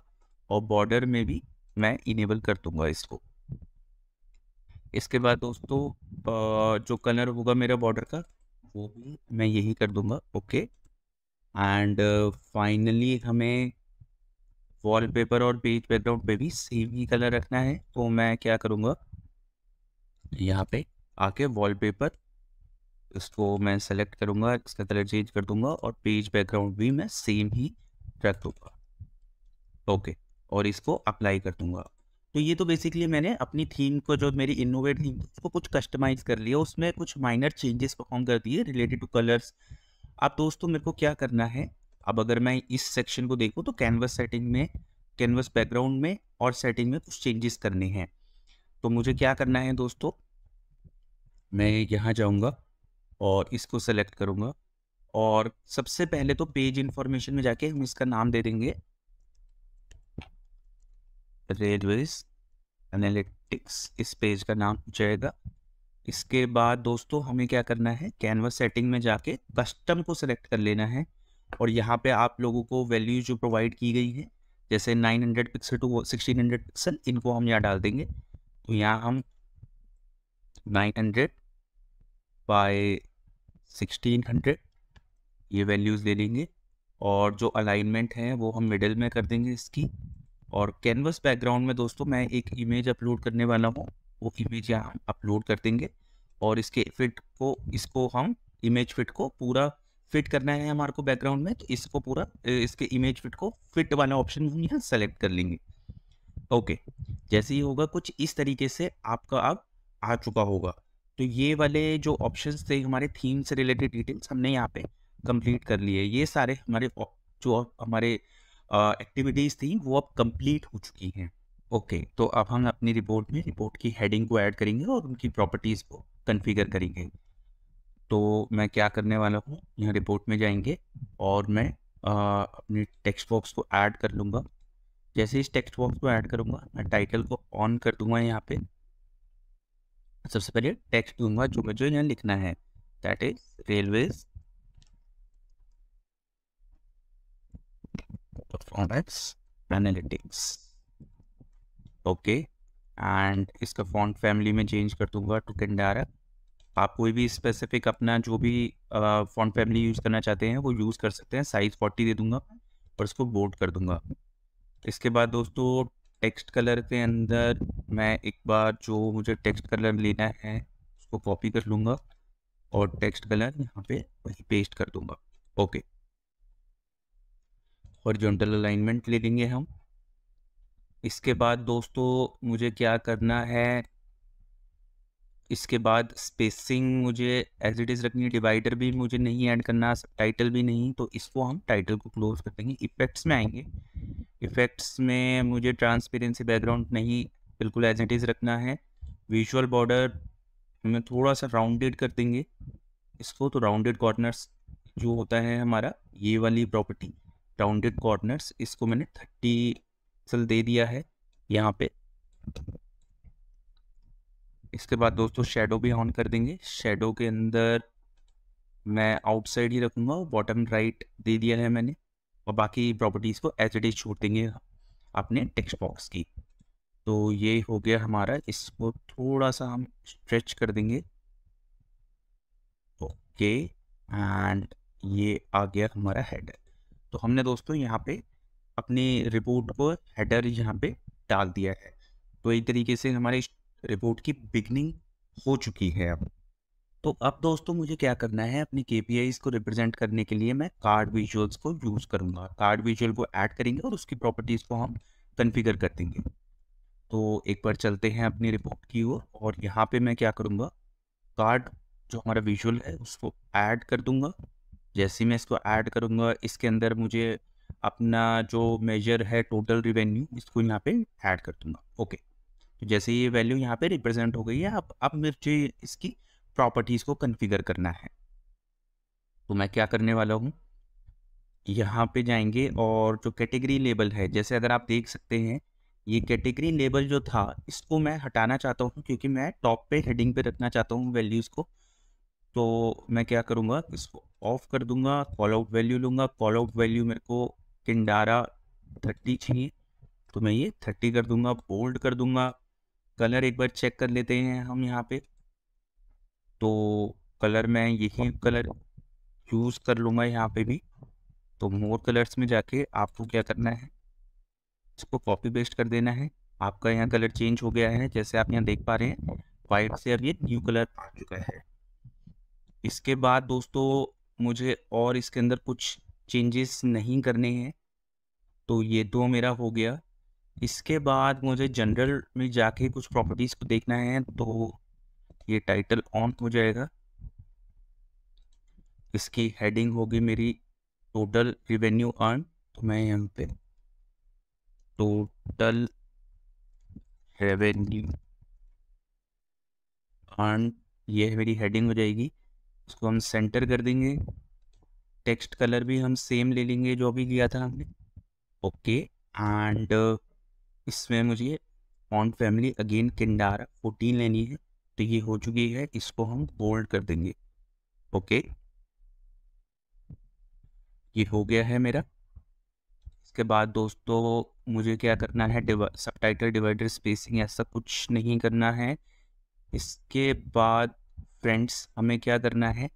और बॉर्डर में भी मैं इनेबल कर दूँगा इसको इसके बाद दोस्तों जो कलर होगा मेरा बॉर्डर का वो भी मैं यही कर दूँगा ओके एंड फाइनली हमें वॉलपेपर और पेज बैकग्राउंड पे भी सेम ही कलर रखना है तो मैं क्या करूँगा यहाँ पे आके वॉलपेपर इसको मैं सेलेक्ट करूँगा इसका कलर चेंज कर दूंगा और पेज बैकग्राउंड भी मैं सेम ही रख दूँगा ओके और इसको अप्लाई कर दूँगा तो ये तो बेसिकली मैंने अपनी थीम को जो मेरी इनोवेट थीम उसको कुछ कस्टमाइज कर लिया उसमें कुछ माइनर चेंजेस परफॉर्म कर दिए रिलेटेड टू कलर्स अब दोस्तों मेरे को क्या करना है अब अगर मैं इस सेक्शन को देखूँ तो कैनवस सेटिंग में कैनवस बैकग्राउंड में और सेटिंग में कुछ चेंजेस करने हैं तो मुझे क्या करना है दोस्तों मैं यहाँ जाऊँगा और इसको सेलेक्ट करूँगा और सबसे पहले तो पेज इन्फॉर्मेशन में जाके हम इसका नाम दे देंगे रेलवेज एनालिटिक्स इस पेज का नाम हो जाएगा इसके बाद दोस्तों हमें क्या करना है कैनवस सेटिंग में जाके कस्टम को सेलेक्ट कर लेना है और यहाँ पे आप लोगों को वैल्यू जो प्रोवाइड की गई है जैसे 900 पिक्सल टू 1600 पिक्सल इनको हम यहाँ डाल देंगे तो यहाँ हम 900 बाय सिक्सटीन हंड्रेड ये वैल्यूज़ ले लेंगे और जो अलाइनमेंट है वो हम मिडिल में कर देंगे इसकी और कैनवस बैकग्राउंड में दोस्तों मैं एक इमेज अपलोड करने वाला हूँ वो इमेज यहाँ हम अपलोड कर देंगे और इसके फिट को इसको हम इमेज फिट को पूरा फिट करना है हमारे को बैकग्राउंड में तो इसको पूरा इसके इमेज फिट को फिट वाला ऑप्शन हम यहाँ सेलेक्ट कर लेंगे ओके जैसे ही होगा कुछ इस तरीके से आपका अब आप आ चुका होगा तो ये वाले जो ऑप्शंस थे हमारे थीम से रिलेटेड डिटेल्स हमने यहाँ पे कंप्लीट कर लिए ये सारे हमारे जो हमारे एक्टिविटीज़ थी वो अब कंप्लीट हो चुकी हैं ओके okay, तो अब हम अपनी रिपोर्ट में रिपोर्ट की हेडिंग को ऐड करेंगे और उनकी प्रॉपर्टीज़ को कन्फिगर करेंगे तो मैं क्या करने वाला हूँ यहाँ रिपोर्ट में जाएंगे और मैं आ, अपने टेक्स्ट बॉक्स को ऐड कर लूँगा जैसे इस टेक्स्ट बॉक्स को ऐड करूँगा मैं टाइटल को ऑन कर दूँगा यहाँ पे सबसे पहले टेक्स्ट दूंगा जो मुझे यहाँ लिखना है that is railway performance analytics okay and इसका फॉन्ट फैमिली में चेंज कर दूंगा टू कंडारा आप कोई भी स्पेसिफिक अपना जो भी फॉन्ट फैमिली यूज़ करना चाहते हैं वो यूज़ कर सकते हैं साइज़ फोर्टी दे दूंगा और इसको बोर्ड कर दूंगा इसके बाद दोस्तों टेक्स्ट कलर के अंदर मैं एक बार जो मुझे टेक्स्ट कलर लेना है उसको कॉपी कर लूँगा और टेक्स्ट कलर यहाँ पे वही पेस्ट कर दूँगा ओके हॉरिजॉन्टल अलाइनमेंट ले लेंगे हम इसके बाद दोस्तों मुझे क्या करना है इसके बाद स्पेसिंग मुझे एज इट इज़ रखनी है डिवाइडर भी मुझे नहीं ऐड करना टाइटल भी नहीं तो इसको हम टाइटल को क्लोज कर देंगे इफेक्ट्स में आएंगे इफेक्ट्स में मुझे ट्रांसपेरेंसी बैकग्राउंड नहीं बिल्कुल एज इट इज़ रखना है विजुअल बॉर्डर हमें थोड़ा सा राउंडेड कर देंगे इसको तो राउंडेड कॉर्नर्स जो होता है हमारा ये वाली प्रॉपर्टी राउंडेड कॉर्नर्स इसको मैंने थर्टी सल दे दिया है यहाँ पे इसके बाद दोस्तों शेडो भी ऑन कर देंगे शेडो के अंदर मैं आउटसाइड ही रखूँगा बॉटम राइट दे दिया है मैंने और बाकी प्रॉपर्टीज़ को एज इट इज छोड़ देंगे अपने टेक्स्ट बॉक्स की तो ये हो गया हमारा इसको थोड़ा सा हम स्ट्रेच कर देंगे ओके एंड ये आ गया हमारा हेडर तो हमने दोस्तों यहाँ पे अपनी रिपोर्ट को हेडर यहाँ पे डाल दिया है तो एक तरीके से हमारे रिपोर्ट की बिगनिंग हो चुकी है अब तो अब दोस्तों मुझे क्या करना है अपनी के को रिप्रेजेंट करने के लिए मैं कार्ड विजुअल्स को यूज़ करूँगा कार्ड विजुअल को ऐड करेंगे और उसकी प्रॉपर्टीज़ को हम कन्फिगर कर देंगे तो एक बार चलते हैं अपनी रिपोर्ट की ओर और यहाँ पे मैं क्या करूँगा कार्ड जो हमारा विजुअल है उसको ऐड कर दूँगा जैसे मैं इसको ऐड करूँगा इसके अंदर मुझे अपना जो मेजर है टोटल रिवेन्यू इसको यहाँ पे ऐड कर दूँगा ओके तो जैसे ये वैल्यू यहाँ पे रिप्रेजेंट हो गई है अब अब मुझे इसकी प्रॉपर्टीज़ को कन्फिगर करना है तो मैं क्या करने वाला हूँ यहाँ पे जाएंगे और जो कैटेगरी लेबल है जैसे अगर आप देख सकते हैं ये कैटेगरी लेबल जो था इसको मैं हटाना चाहता हूँ क्योंकि मैं टॉप पे हेडिंग पे रखना चाहता हूँ वैल्यूज़ को तो मैं क्या करूँगा इसको ऑफ कर दूंगा कॉल आउट वैल्यू लूँगा कॉल आउट वैल्यू मेरे को किंडारा थर्टी चाहिए तो मैं ये थर्टी कर दूंगा बोल्ड कर दूंगा कलर एक बार चेक कर लेते हैं हम यहाँ पे तो कलर मैं यही कलर यूज़ कर लूँगा यहाँ पे भी तो मोर कलर्स में जाके आपको क्या करना है इसको कॉपी पेस्ट कर देना है आपका यहाँ कलर चेंज हो गया है जैसे आप यहाँ देख पा रहे हैं वाइट से अब ये न्यू कलर आ चुका है इसके बाद दोस्तों मुझे और इसके अंदर कुछ चेंजेस नहीं करने हैं तो ये दो मेरा हो गया इसके बाद मुझे जनरल में जाके कुछ प्रॉपर्टीज़ को देखना है तो ये टाइटल ऑन हो जाएगा इसकी हेडिंग होगी मेरी टोटल रिवेन्यू अर्न तो मैं यहाँ पे टोटल रेवेन्यू अर्न ये मेरी हेडिंग हो जाएगी इसको हम सेंटर कर देंगे टेक्स्ट कलर भी हम सेम ले लेंगे जो भी किया था हमने ओके एंड इसमें मुझे on family again Candara fourteen लेनी है तो ये हो चुकी है इसको हम बोल्ड कर देंगे ओके ये हो गया है मेरा इसके बाद दोस्तों मुझे क्या करना है सब टाइटल डिवाइडर स्पेसिंग ऐसा कुछ नहीं करना है इसके बाद फ्रेंड्स हमें क्या करना है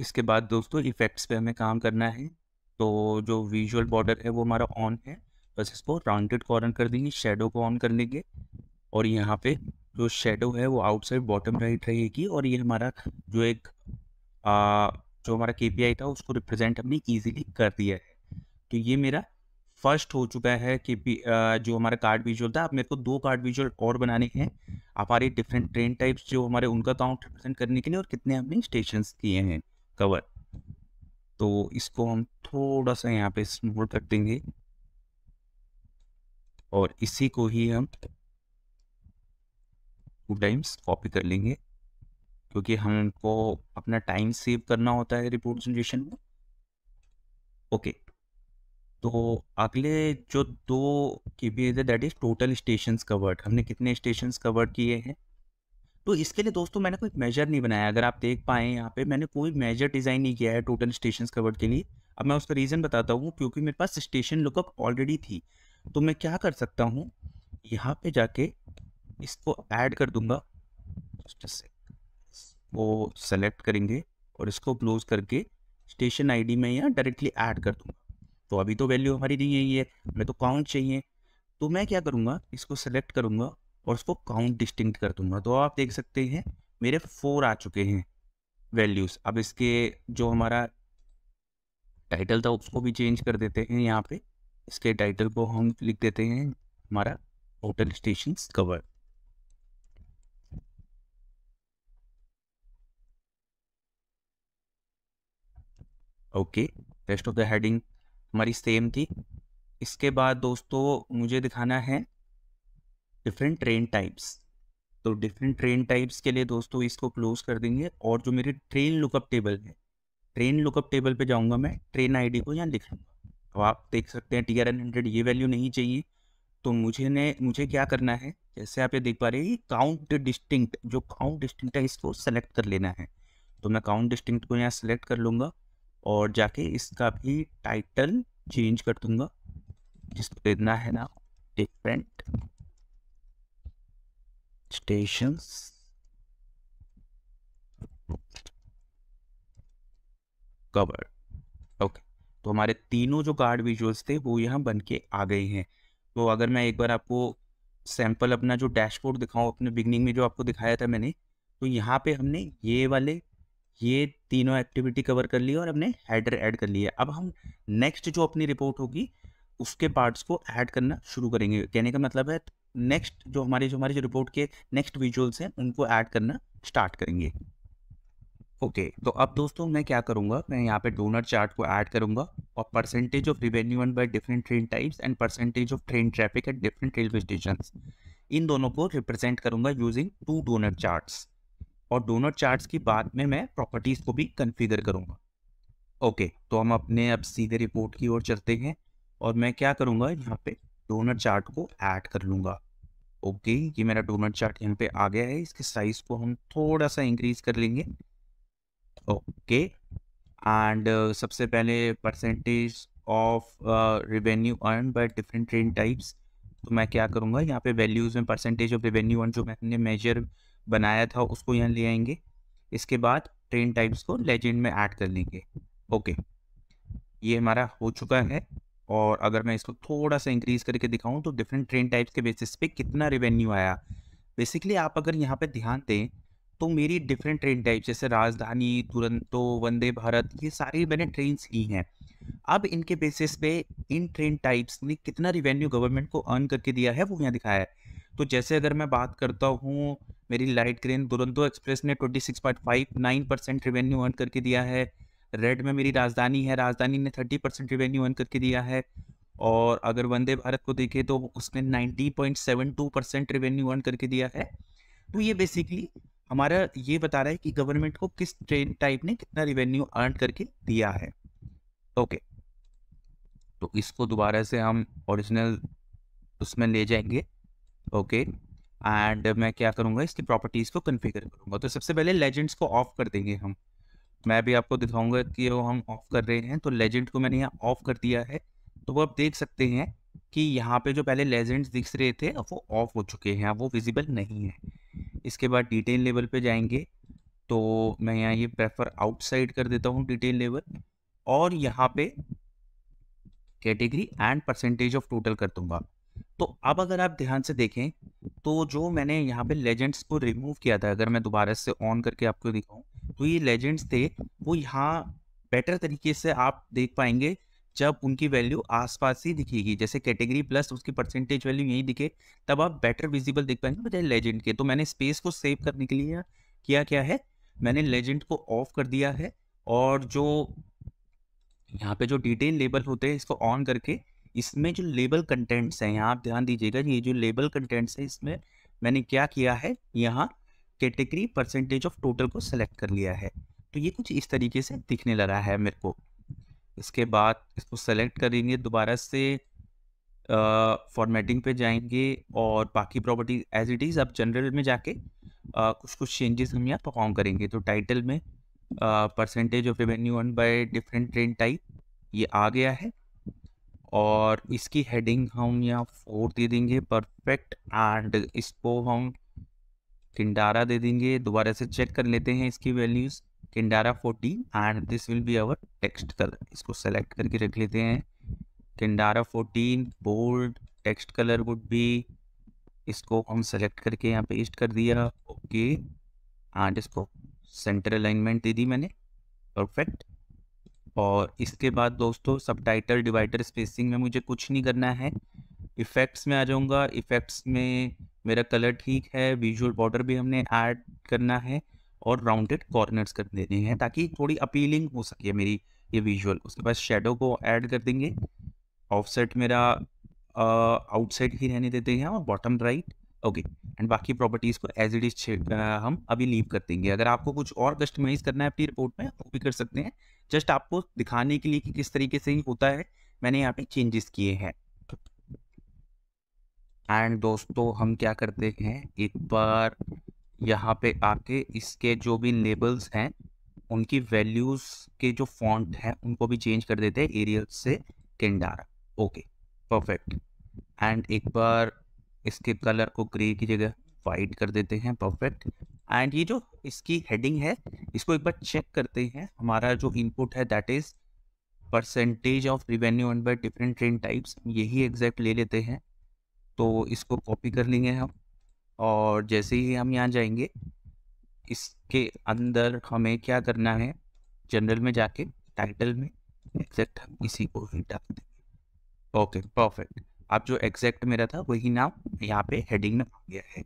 इसके बाद दोस्तों इफ़ेक्ट्स पे हमें काम करना है तो जो विजुअल बॉर्डर है वो हमारा ऑन है बस इसको राउंडेड को ऑन कर देंगे शेडो को ऑन कर लेंगे और यहाँ पे जो शेडो है वो आउटसाइड बॉटम राइट रहेगी और ये हमारा जो एक आ, जो हमारा के था उसको रिप्रेजेंट हमने ईजिली कर दिया है तो ये मेरा फर्स्ट हो चुका है कि जो हमारा कार्ड विजुअल था अब मेरे को दो कार्ड विजुअल और बनाने हैं आप हमारे डिफरेंट ट्रेन टाइप्स जो हमारे उनका काउंट रिप्रेजेंट करने के लिए और कितने हमने स्टेशन किए हैं कवर तो इसको हम थोड़ा सा यहाँ पे स्मूथ कर देंगे और इसी को ही हम टू टाइम्स कॉपी कर लेंगे क्योंकि हमको अपना टाइम सेव करना होता है रिपोर्ट जनरेशन में ओके तो अगले जो दो के बी that is total stations covered हमने कितने स्टेशंस कवर किए हैं तो इसके लिए दोस्तों मैंने कोई मेजर नहीं बनाया अगर आप देख पाएँ यहाँ पे मैंने कोई मेजर डिज़ाइन नहीं किया है टोटल स्टेशन कवर्ड के लिए अब मैं उसका रीज़न बताता हूँ क्योंकि मेरे पास स्टेशन लुकअप ऑलरेडी थी तो मैं क्या कर सकता हूँ यहाँ पे जाके इसको ऐड कर दूंगा वो सेलेक्ट करेंगे और इसको क्लोज करके स्टेशन आईडी में यहाँ डायरेक्टली ऐड कर दूंगा तो अभी तो वैल्यू हमारी नहीं है ये हमें तो काउंट चाहिए तो मैं क्या करूँगा इसको सेलेक्ट करूँगा और उसको काउंट डिस्टिंक्ट कर दूंगा तो आप देख सकते हैं मेरे फोर आ चुके हैं वैल्यूज़ अब इसके जो हमारा टाइटल था उसको भी चेंज कर देते हैं यहाँ पे इसके टाइटल को हम लिख देते हैं हमारा total station cover okay rest of the heading हमारी सेम थी इसके बाद दोस्तों मुझे दिखाना है डिफरेंट ट्रेन टाइप्स तो डिफरेंट ट्रेन टाइप्स के लिए दोस्तों इसको क्लोज कर देंगे और जो मेरी ट्रेन लुकअप टेबल है ट्रेन लुकअप टेबल पे जाऊंगा मैं ट्रेन आईडी को यहाँ लिख लूँगा अब आप देख सकते हैं टी आर एन हंड्रेड ये वैल्यू नहीं चाहिए तो मुझे ने मुझे क्या करना है जैसे आप ये देख पा रहे हैं काउंट डिस्टिंक्ट जो काउंट डिस्टिंक्ट है इसको सेलेक्ट कर लेना है तो मैं काउंट डिस्टिंक्ट को यहाँ सेलेक्ट कर लूँगा और जाके इसका भी टाइटल चेंज कर दूँगा जिसको देना है ना डिफरेंट stations कवर ओके तो हमारे तीनों जो कार्ड विजुअल्स थे वो यहाँ बन के आ गए हैं तो अगर मैं एक बार आपको सैंपल अपना जो डैशबोर्ड दिखाऊं अपने बिगनिंग में जो आपको दिखाया था मैंने तो यहाँ पे हमने ये वाले ये तीनों एक्टिविटी कवर कर ली और हमने हेडर ऐड कर लिया अब हम नेक्स्ट जो अपनी रिपोर्ट होगी उसके पार्ट्स को ऐड करना शुरू करेंगे कहने का मतलब है नेक्स्ट जो हमारे जो हमारी जो रिपोर्ट के नेक्स्ट विजुअल्स हैं उनको ऐड करना स्टार्ट करेंगे ओके okay, तो अब दोस्तों मैं क्या करूँगा मैं यहाँ पे डोनर चार्ट को ऐड करूँगा और percentage of revenue and by different train types and percentage of train traffic at different railway station इन दोनों को रिप्रेजेंट करूँगा यूजिंग टू डोनर चार्ट्स और डोनर चार्ट्स की बाद में मैं प्रॉपर्टीज़ को भी कन्फिगर करूँगा ओके okay, तो हम अपने अब सीधे रिपोर्ट की ओर चलते हैं और मैं क्या करूँगा यहाँ पे डोनट चार्ट को ऐड कर लूँगा ओके okay, ये मेरा डोनट चार्ट यहाँ पे आ गया है इसके साइज को हम थोड़ा सा इंक्रीज कर लेंगे ओके एंड सबसे पहले percentage of revenue earn by different train types तो मैं क्या करूँगा यहाँ पे वैल्यूज़ में परसेंटेज ऑफ रिवेन्यू अर्न जो मैंने मेजर बनाया था उसको यहाँ ले आएंगे इसके बाद ट्रेन टाइप्स को लेजेंड में ऐड कर लेंगे ओके okay, ये हमारा हो चुका है और अगर मैं इसको थोड़ा सा इंक्रीज करके दिखाऊं तो डिफरेंट ट्रेन टाइप्स के बेसिस पे कितना रेवेन्यू आया बेसिकली आप अगर यहाँ पे ध्यान दें तो मेरी डिफरेंट ट्रेन टाइप जैसे राजधानी दुरंतो वंदे भारत ये सारी मैंने ट्रेन ली हैं अब इनके बेसिस पे इन ट्रेन टाइप्स ने कितना रिवेन्यू गवर्नमेंट को अर्न करके दिया है वो यहाँ दिखाया है तो जैसे अगर मैं बात करता हूँ मेरी लाइट ग्रेन दुरंतो एक्सप्रेस ने twenty six point five nine percent revenue earn करके दिया है रेड में मेरी राजधानी है राजधानी ने थर्टी परसेंट रिवेन्यू अर्न करके दिया है और अगर वंदे भारत को देखें तो उसने ninety point seven two percent revenue earn करके दिया है तो ये बेसिकली हमारा ये बता रहा है कि गवर्नमेंट को किस ट्रेन टाइप ने कितना रिवेन्यू अर्न करके दिया है ओके तो इसको दोबारा से हम ओरिजिनल उसमें ले जाएंगे ओके एंड मैं क्या करूँगा इसकी प्रॉपर्टीज़ को कन्फिगर करूँगा तो सबसे पहले लेजेंड्स को ऑफ कर देंगे हम मैं भी आपको दिखाऊंगा कि वो हम ऑफ कर रहे हैं तो लेजेंड को मैंने यहाँ ऑफ कर दिया है तो वो आप देख सकते हैं कि यहाँ पे जो पहले लेजेंड्स दिख रहे थे वो ऑफ हो चुके हैं वो विजिबल नहीं है इसके बाद डिटेल लेवल पे जाएंगे तो मैं यहाँ ये प्रेफर आउटसाइड कर देता हूँ डिटेल लेवल और यहाँ पे category and percentage of total कर दूंगा तो अब अगर आप ध्यान से देखें तो जो मैंने यहाँ पे लेजेंड्स को रिमूव किया था अगर मैं दोबारा से ऑन करके आपको दिखाऊँ जो ये लेजेंड्स थे वो यहाँ बेटर तरीके से आप देख पाएंगे जब उनकी वैल्यू आसपास ही दिखेगी जैसे कैटेगरी प्लस उसकी परसेंटेज वैल्यू यही दिखे तब आप बेटर विजिबल देख पाएंगे बजाय लेजेंड के तो मैंने स्पेस को सेव करने के लिए किया क्या है मैंने लेजेंड को ऑफ कर दिया है और जो यहाँ पे जो डिटेल लेबल होते हैं इसको ऑन करके इसमें जो लेबल कंटेंट्स हैं यहाँ आप ध्यान दीजिएगा ये जो लेबल कंटेंट्स हैं इसमें मैंने क्या किया है यहाँ कैटेगरी परसेंटेज ऑफ टोटल को सेलेक्ट कर लिया है तो ये कुछ इस तरीके से दिखने लगा है मेरे को इसके बाद इसको सेलेक्ट करेंगे दोबारा से फॉर्मेटिंग पे जाएंगे और बाकी प्रॉपर्टी एज इट इज़ अब जनरल में जाके आ, कुछ कुछ चेंजेस हम यहाँ परफॉर्म करेंगे तो टाइटल में percentage of revenue one by different train type ये आ गया है और इसकी हेडिंग हम यहाँ फोर दे देंगे परफेक्ट एंड इसको हम किंडारा दे देंगे दोबारा से चेक कर लेते हैं इसकी values Candara forty and this will be our text colour इसको सेलेक्ट करके रख लेते हैं Candara fourteen bold text colour would be इसको हम सेलेक्ट करके यहाँ पे पेस्ट कर दिया ओके एंड इसको सेंटर अलाइनमेंट दे दी मैंने परफेक्ट और इसके बाद दोस्तों सब टाइटल डिवाइडर स्पेसिंग में मुझे कुछ नहीं करना है इफ़ेक्ट्स में आ जाऊँगा इफ़ेक्ट्स में मेरा कलर ठीक है विजुअल बॉर्डर भी हमने ऐड करना है और राउंडेड कॉर्नर्स कर देने हैं ताकि थोड़ी अपीलिंग हो सके मेरी ये विजुअल उसके बाद शेडो को ऐड कर देंगे ऑफसेट मेरा आउटसाइड ही रहने देते हैं और बॉटम राइट ओके एंड बाकी प्रॉपर्टीज़ को एज इट इज हम अभी लीव कर देंगे अगर आपको कुछ और कस्टमाइज करना है अपनी रिपोर्ट में वो भी कर सकते हैं जस्ट आपको दिखाने के लिए कि किस तरीके से ही होता है मैंने यहाँ पे चेंजेस किए हैं एंड दोस्तों हम क्या करते हैं एक बार यहाँ पे आके इसके जो भी लेबल्स हैं उनकी वैल्यूज़ के जो फॉन्ट हैं उनको भी चेंज कर देते हैं एरियल से केंडारा ओके परफेक्ट एंड एक बार इसके कलर को ग्रे की जगह वाइट कर देते हैं परफेक्ट एंड ये जो इसकी हेडिंग है इसको एक बार चेक करते हैं हमारा जो इनपुट है that is percentage of revenue and by different train types यही एग्जैक्ट ले लेते हैं तो इसको कॉपी कर लेंगे हम और जैसे ही हम यहाँ जाएंगे इसके अंदर हमें क्या करना है जनरल में जाके टाइटल में एग्जैक्ट हम इसी को ही डाल देंगे ओके परफेक्ट अब जो एग्जैक्ट मेरा था वही नाम यहाँ पे हेडिंग में आ गया है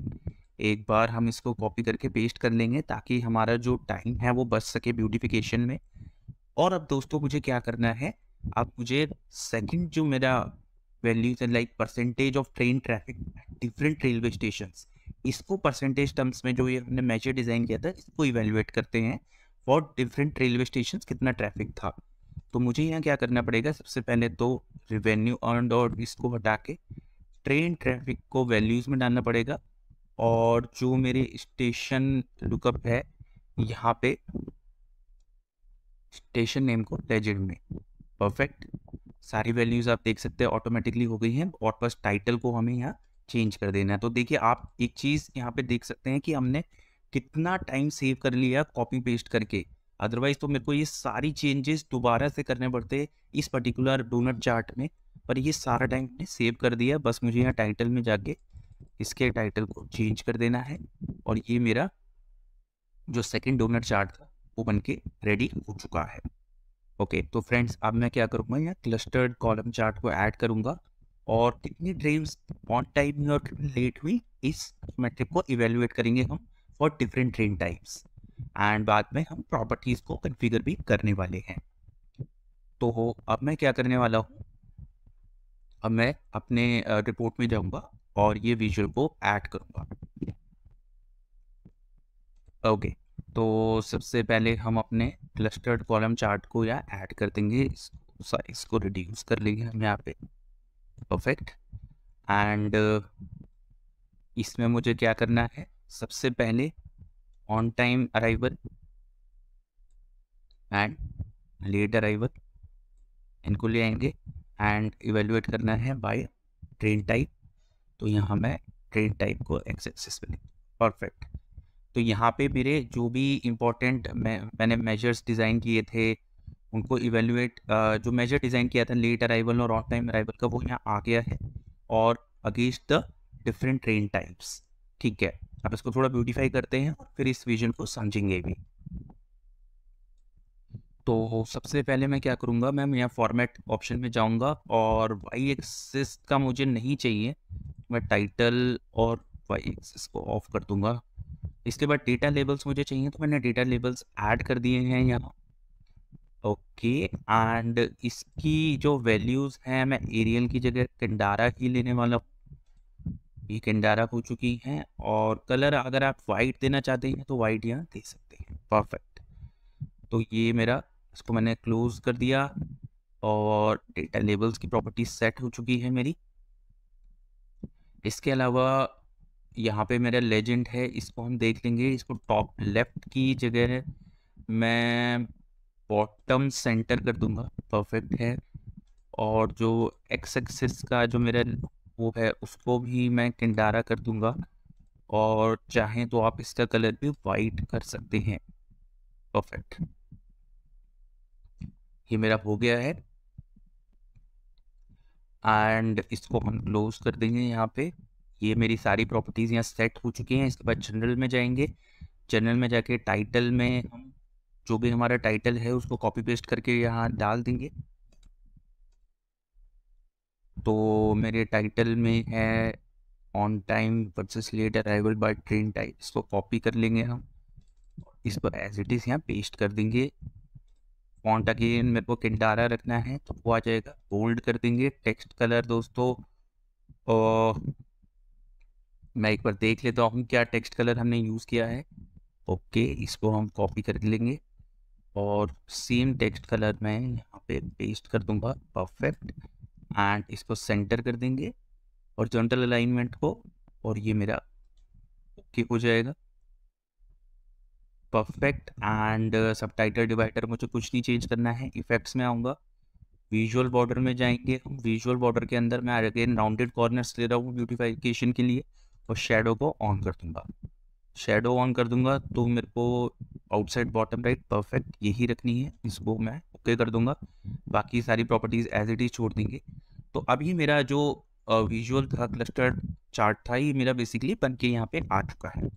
एक बार हम इसको कॉपी करके पेस्ट कर लेंगे ताकि हमारा जो टाइम है वो बच सके ब्यूटिफिकेशन में और अब दोस्तों मुझे क्या करना है अब मुझे सेकंड जो मेरा values and like percentage of train traffic different railway station इसको परसेंटेज टर्म्स में जो ये हमने मेजर डिज़ाइन किया था इसको इवेल्युएट करते हैं फॉर डिफरेंट रेलवे स्टेशन कितना ट्रैफिक था तो मुझे यहाँ क्या करना पड़ेगा सबसे पहले तो रिवेन्यू अर्न और इसको हटा के ट्रेन ट्रैफिक को वैल्यूज़ में डालना पड़ेगा और जो मेरे स्टेशन लुकअप है यहाँ पे स्टेशन नेम को लेजेंड में परफेक्ट सारी वैल्यूज आप देख सकते हैं ऑटोमेटिकली हो गई हैं और बस टाइटल को हमें यहाँ चेंज कर देना है तो देखिए आप एक चीज़ यहाँ पे देख सकते हैं कि हमने कितना टाइम सेव कर लिया कॉपी पेस्ट करके अदरवाइज तो मेरे को ये सारी चेंजेस दोबारा से करने पड़ते इस पर्टिकुलर डोनट चार्ट में पर ये सारा टाइम ने सेव कर दिया बस मुझे यहाँ टाइटल में जाके इसके टाइटल को चेंज कर देना है और ये मेरा जो सेकेंड डोनट चार्ट था वो बन के रेडी हो चुका है ओके तो फ्रेंड्स अब मैं क्या करूँगा यहाँ क्लस्टर्ड कॉलम चार्ट को ऐड करूँगा और कितनी ट्रेन्स ऑन टाइम हुई और कितनी लेट हुई इस मेट्रिक को इवेल्युएट करेंगे हम for different train types and बाद में हम प्रॉपर्टीज़ को कन्फिगर भी करने वाले हैं तो अब मैं क्या करने वाला हूँ अब मैं अपने रिपोर्ट में जाऊँगा और ये विजुअल को ऐड करूँगा ओके okay. तो सबसे पहले हम अपने क्लस्टर्ड कॉलम चार्ट को या ऐड कर देंगे इसको रिड्यूस कर लेंगे हम यहाँ पे परफेक्ट एंड uh, इसमें मुझे क्या करना है सबसे पहले on time arrival and late arrival इनको ले आएंगे एंड इवेल्युएट करना है बाय ट्रेन टाइप तो यहाँ मैं ट्रेन टाइप को एक्सेस पे परफेक्ट तो यहाँ पे मेरे जो भी इम्पोर्टेंट मैं मैंने मेजर्स डिज़ाइन किए थे उनको इवेलुएट जो मेजर डिज़ाइन किया था लेट अराइवल और ऑन टाइम अराइवल का वो यहाँ आ गया है और against the different train types ठीक है अब इसको थोड़ा ब्यूटीफाई करते हैं और फिर इस विजन को समझेंगे भी तो सबसे पहले मैं क्या करूँगा मैम यहाँ फॉर्मेट ऑप्शन में जाऊँगा और वाई एक्सिस का मुझे नहीं चाहिए मैं टाइटल और वाई एक्सिस को ऑफ कर दूंगा इसके बाद डेटा लेबल्स मुझे चाहिए तो मैंने डेटा लेबल्स ऐड कर दिए हैं यहाँ ओके एंड इसकी जो वैल्यूज़ हैं मैं एरियल की जगह किंडारा ही लेने वाला ये किंडारा हो चुकी है और कलर अगर आप वाइट देना चाहते हैं तो वाइट यहाँ दे सकते हैं परफेक्ट तो ये मेरा इसको मैंने क्लोज कर दिया और डेटा लेबल्स की प्रॉपर्टी सेट हो चुकी है मेरी इसके अलावा यहाँ पे मेरा लेजेंड है इसको हम देख लेंगे इसको टॉप लेफ्ट की जगह मैं बॉटम सेंटर कर दूंगा परफेक्ट है और जो एक्स एक्सिस का जो मेरा वो है उसको भी मैं किंडारा कर दूंगा और चाहें तो आप इसका कलर भी वाइट कर सकते हैं परफेक्ट ये मेरा हो गया है एंड इसको हम क्लोज कर देंगे यहाँ पे ये मेरी सारी प्रॉपर्टीज़ यहाँ सेट हो चुकी हैं इसके बाद जनरल में जाएंगे जनरल में जाके टाइटल में हम जो भी हमारा टाइटल है उसको कॉपी पेस्ट करके यहाँ डाल देंगे तो मेरे टाइटल में है on time versus late arrival by train type इसको कॉपी कर लेंगे हम इस पर एज इट इज़ यहाँ पेस्ट कर देंगे फॉन्ट अगेन मेरे को किंडारा रखना है तो वो आ जाएगा बोल्ड कर देंगे टेक्स्ट कलर दोस्तों मैं एक बार देख लेता हूँ क्या टेक्स्ट कलर हमने यूज़ किया है ओके इसको हम कॉपी कर लेंगे और सेम टेक्स्ट कलर मैं यहाँ पे पेस्ट कर दूंगा परफेक्ट एंड इसको सेंटर कर देंगे और जनरल अलाइनमेंट को और ये मेरा ओके हो जाएगा परफेक्ट एंड टाइटल डिवाइडर मुझे कुछ नहीं चेंज करना है इफेक्ट्स में आऊँगा विजुअल बॉर्डर में जाएंगे विजुअल बॉर्डर के अंदर मैं अगेन राउंडेड कॉर्नर्स ले रहा हूँ ब्यूटिफिकेशन के लिए और शेडो को ऑन कर दूंगा शेडो ऑन कर दूंगा तो मेरे को आउटसाइड बॉटम राइट परफेक्ट यही रखनी है इसको मैं ओके कर दूंगा बाकी सारी प्रॉपर्टीज़ एज इट इज़ छोड़ देंगे तो अभी मेरा जो विजुअल था क्लस्टर्ड चार्ट था ये मेरा बेसिकली बन के यहाँ पे आ चुका है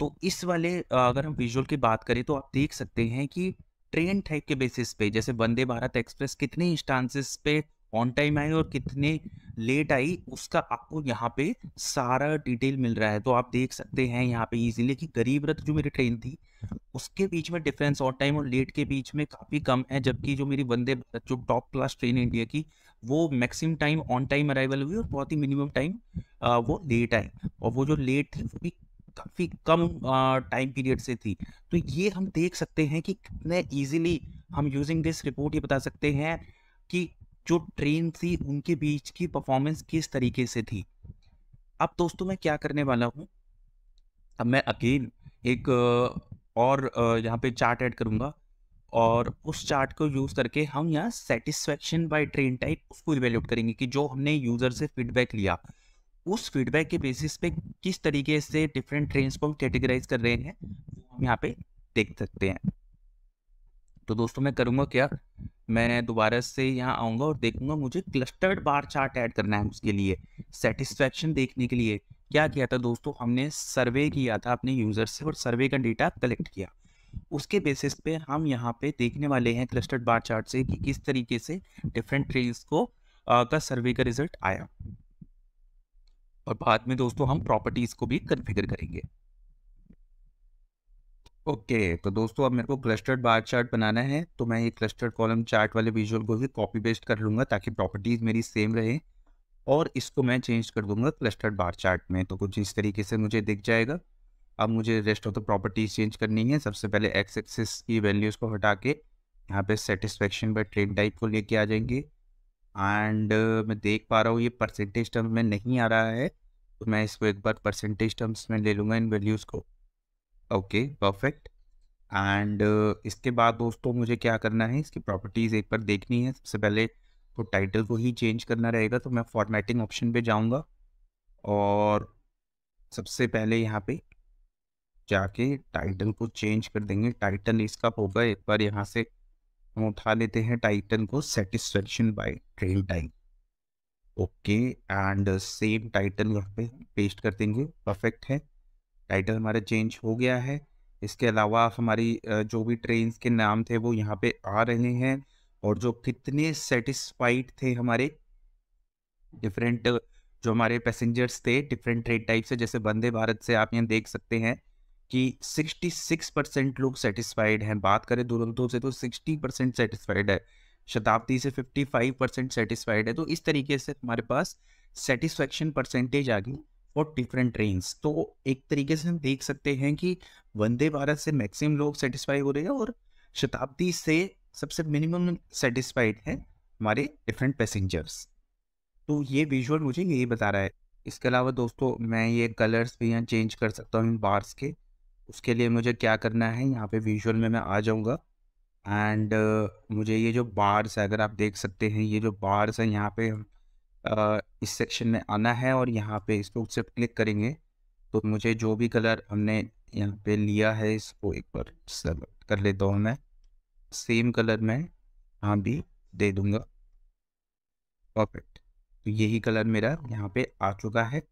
तो इस वाले अगर हम विजुअल की बात करें तो आप देख सकते हैं कि ट्रेन टाइप के बेसिस पे जैसे वंदे भारत एक्सप्रेस कितने इंस्टांसिस पे ऑन टाइम आई और कितने लेट आई उसका आपको यहाँ पे सारा डिटेल मिल रहा है तो आप देख सकते हैं यहाँ पे इजीली कि गरीब रथ जो मेरी ट्रेन थी उसके बीच में डिफरेंस ऑन टाइम और लेट के बीच में काफ़ी कम है जबकि जो मेरी वंदे भारत जो टॉप क्लास ट्रेन इंडिया की वो maximum time on time arrival हुई और बहुत ही मिनिमम टाइम वो लेट आई और वो जो लेट थी वो भी काफ़ी कम टाइम पीरियड से थी तो ये हम देख सकते हैं कि कितने ईजिली हम यूजिंग दिस रिपोर्ट ये बता सकते हैं कि जो ट्रेन थी उनके बीच की परफॉर्मेंस किस तरीके से थी अब दोस्तों मैं क्या करने वाला हूँ अब मैं अगेन एक और यहाँ पे चार्ट ऐड करूँगा और उस चार्ट को यूज़ करके हम यहाँ सेटिस्फेक्शन बाय ट्रेन टाइप उसको इवेल्यूट करेंगे कि जो हमने यूज़र से फीडबैक लिया उस फीडबैक के बेसिस पे किस तरीके से डिफरेंट ट्रेन को हम कैटेगराइज कर रहे हैं हम यहाँ पे देख सकते हैं तो दोस्तों मैं करूँगा क्या मैं दोबारा से यहाँ आऊँगा और देखूंगा मुझे क्लस्टर्ड बार चार्ट ऐड करना है उसके लिए सेटिस्फैक्शन देखने के लिए क्या किया था दोस्तों हमने सर्वे किया था अपने यूज़र से और सर्वे का डेटा कलेक्ट किया उसके बेसिस पे हम यहाँ पे देखने वाले हैं क्लस्टर्ड बार चार्ट से कि किस तरीके से डिफरेंट ट्रेन्स को आ, का सर्वे का रिजल्ट आया और बाद में दोस्तों हम प्रॉपर्टीज़ को भी कन्फिगर करेंगे ओके okay, तो दोस्तों अब मेरे को क्लस्टर्ड बार चार्ट बनाना है तो मैं ये क्लस्टर्ड कॉलम चार्ट वाले विजुअल को भी कॉपी पेस्ट कर लूँगा ताकि प्रॉपर्टीज़ मेरी सेम रहे और इसको मैं चेंज कर दूंगा क्लस्टर्ड बार चार्ट में तो कुछ इस तरीके से मुझे दिख जाएगा अब मुझे rest of the properties change करनी है सबसे पहले एक्स एक्सिस की वैल्यूज़ को हटा के यहाँ पे सेटिस्फेक्शन पर ट्रेन टाइप को लेके आ जाएंगे एंड uh, मैं देख पा रहा हूँ ये परसेंटेज टर्म्स में नहीं आ रहा है तो मैं इसको एक बार परसेंटेज टर्म्स में ले लूँगा इन वैल्यूज़ को ओके परफेक्ट एंड इसके बाद दोस्तों मुझे क्या करना है इसकी प्रॉपर्टीज़ एक बार देखनी है सबसे पहले तो टाइटल को ही चेंज करना रहेगा तो मैं फॉर्मेटिंग ऑप्शन पे जाऊंगा और सबसे पहले यहाँ पे जाके टाइटल को चेंज कर देंगे टाइटल इसका होगा एक बार यहाँ से हम उठा लेते हैं टाइटल को satisfaction by train time okay and same title यहाँ पे पेस्ट कर देंगे परफेक्ट है टाइटल हमारा चेंज हो गया है इसके अलावा हमारी जो भी ट्रेन के नाम थे वो यहाँ पे आ रहे हैं और जो कितने सेटिस्फाइड थे हमारे डिफरेंट जो हमारे पैसेंजर्स थे डिफरेंट ट्रेन टाइप से जैसे वंदे भारत से आप यहाँ देख सकते हैं कि 66 परसेंट लोग सेटिस्फाइड हैं बात करें दुरंतों से तो 60 परसेंट सेटिस्फाइड है शताब्दी से 55 परसेंट सेटिस्फाइड है तो इस तरीके से हमारे पास सेटिस्फेक्शन परसेंटेज आ गई फॉर डिफरेंट ट्रेन तो एक तरीके से हम देख सकते हैं कि वंदे भारत से मैक्सिमम लोग सेटिस्फाई हो रहे हैं और शताब्दी से सबसे मिनिमम सेटिस्फाइड हैं हमारे डिफरेंट पैसेंजर्स तो ये विजुअल मुझे यही बता रहा है इसके अलावा दोस्तों मैं ये कलर्स भी यहाँ चेंज कर सकता हूँ बार्स के उसके लिए मुझे क्या करना है यहाँ पे विजुअल में मैं आ जाऊँगा एंड uh, मुझे ये जो बार्स है अगर आप देख सकते हैं ये जो बार्स हैं यहाँ पे इस सेक्शन में आना है और यहाँ पे इसको उससे क्लिक करेंगे तो मुझे जो भी कलर हमने यहाँ पे लिया है इसको एक बार सेलेक्ट कर लेता हूँ मैं सेम कलर मैं यहाँ भी दे दूँगा परफेक्ट तो यही कलर मेरा यहाँ पे आ चुका है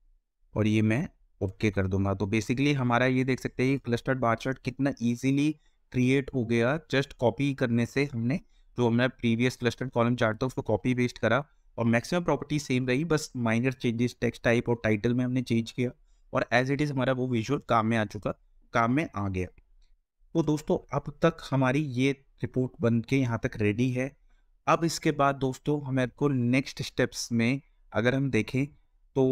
और ये मैं ओके कर दूंगा तो बेसिकली हमारा ये देख सकते हैं क्लस्टर्ड बार चार्ट कितना इजीली क्रिएट हो गया जस्ट कॉपी करने से हमने जो हमने प्रीवियस क्लस्टर्ड कॉलम चार्ट था उसको कॉपी पेस्ट करा और मैक्सिमम प्रॉपर्टी सेम रही बस माइनर चेंजेस टेक्स्ट टाइप और टाइटल में हमने चेंज किया और एज इट इज़ हमारा वो विजुअल काम में आ चुका काम में आ गया तो दोस्तों अब तक हमारी ये रिपोर्ट बन के यहाँ तक रेडी है अब इसके बाद दोस्तों हमें को नेक्स्ट स्टेप्स में अगर हम देखें तो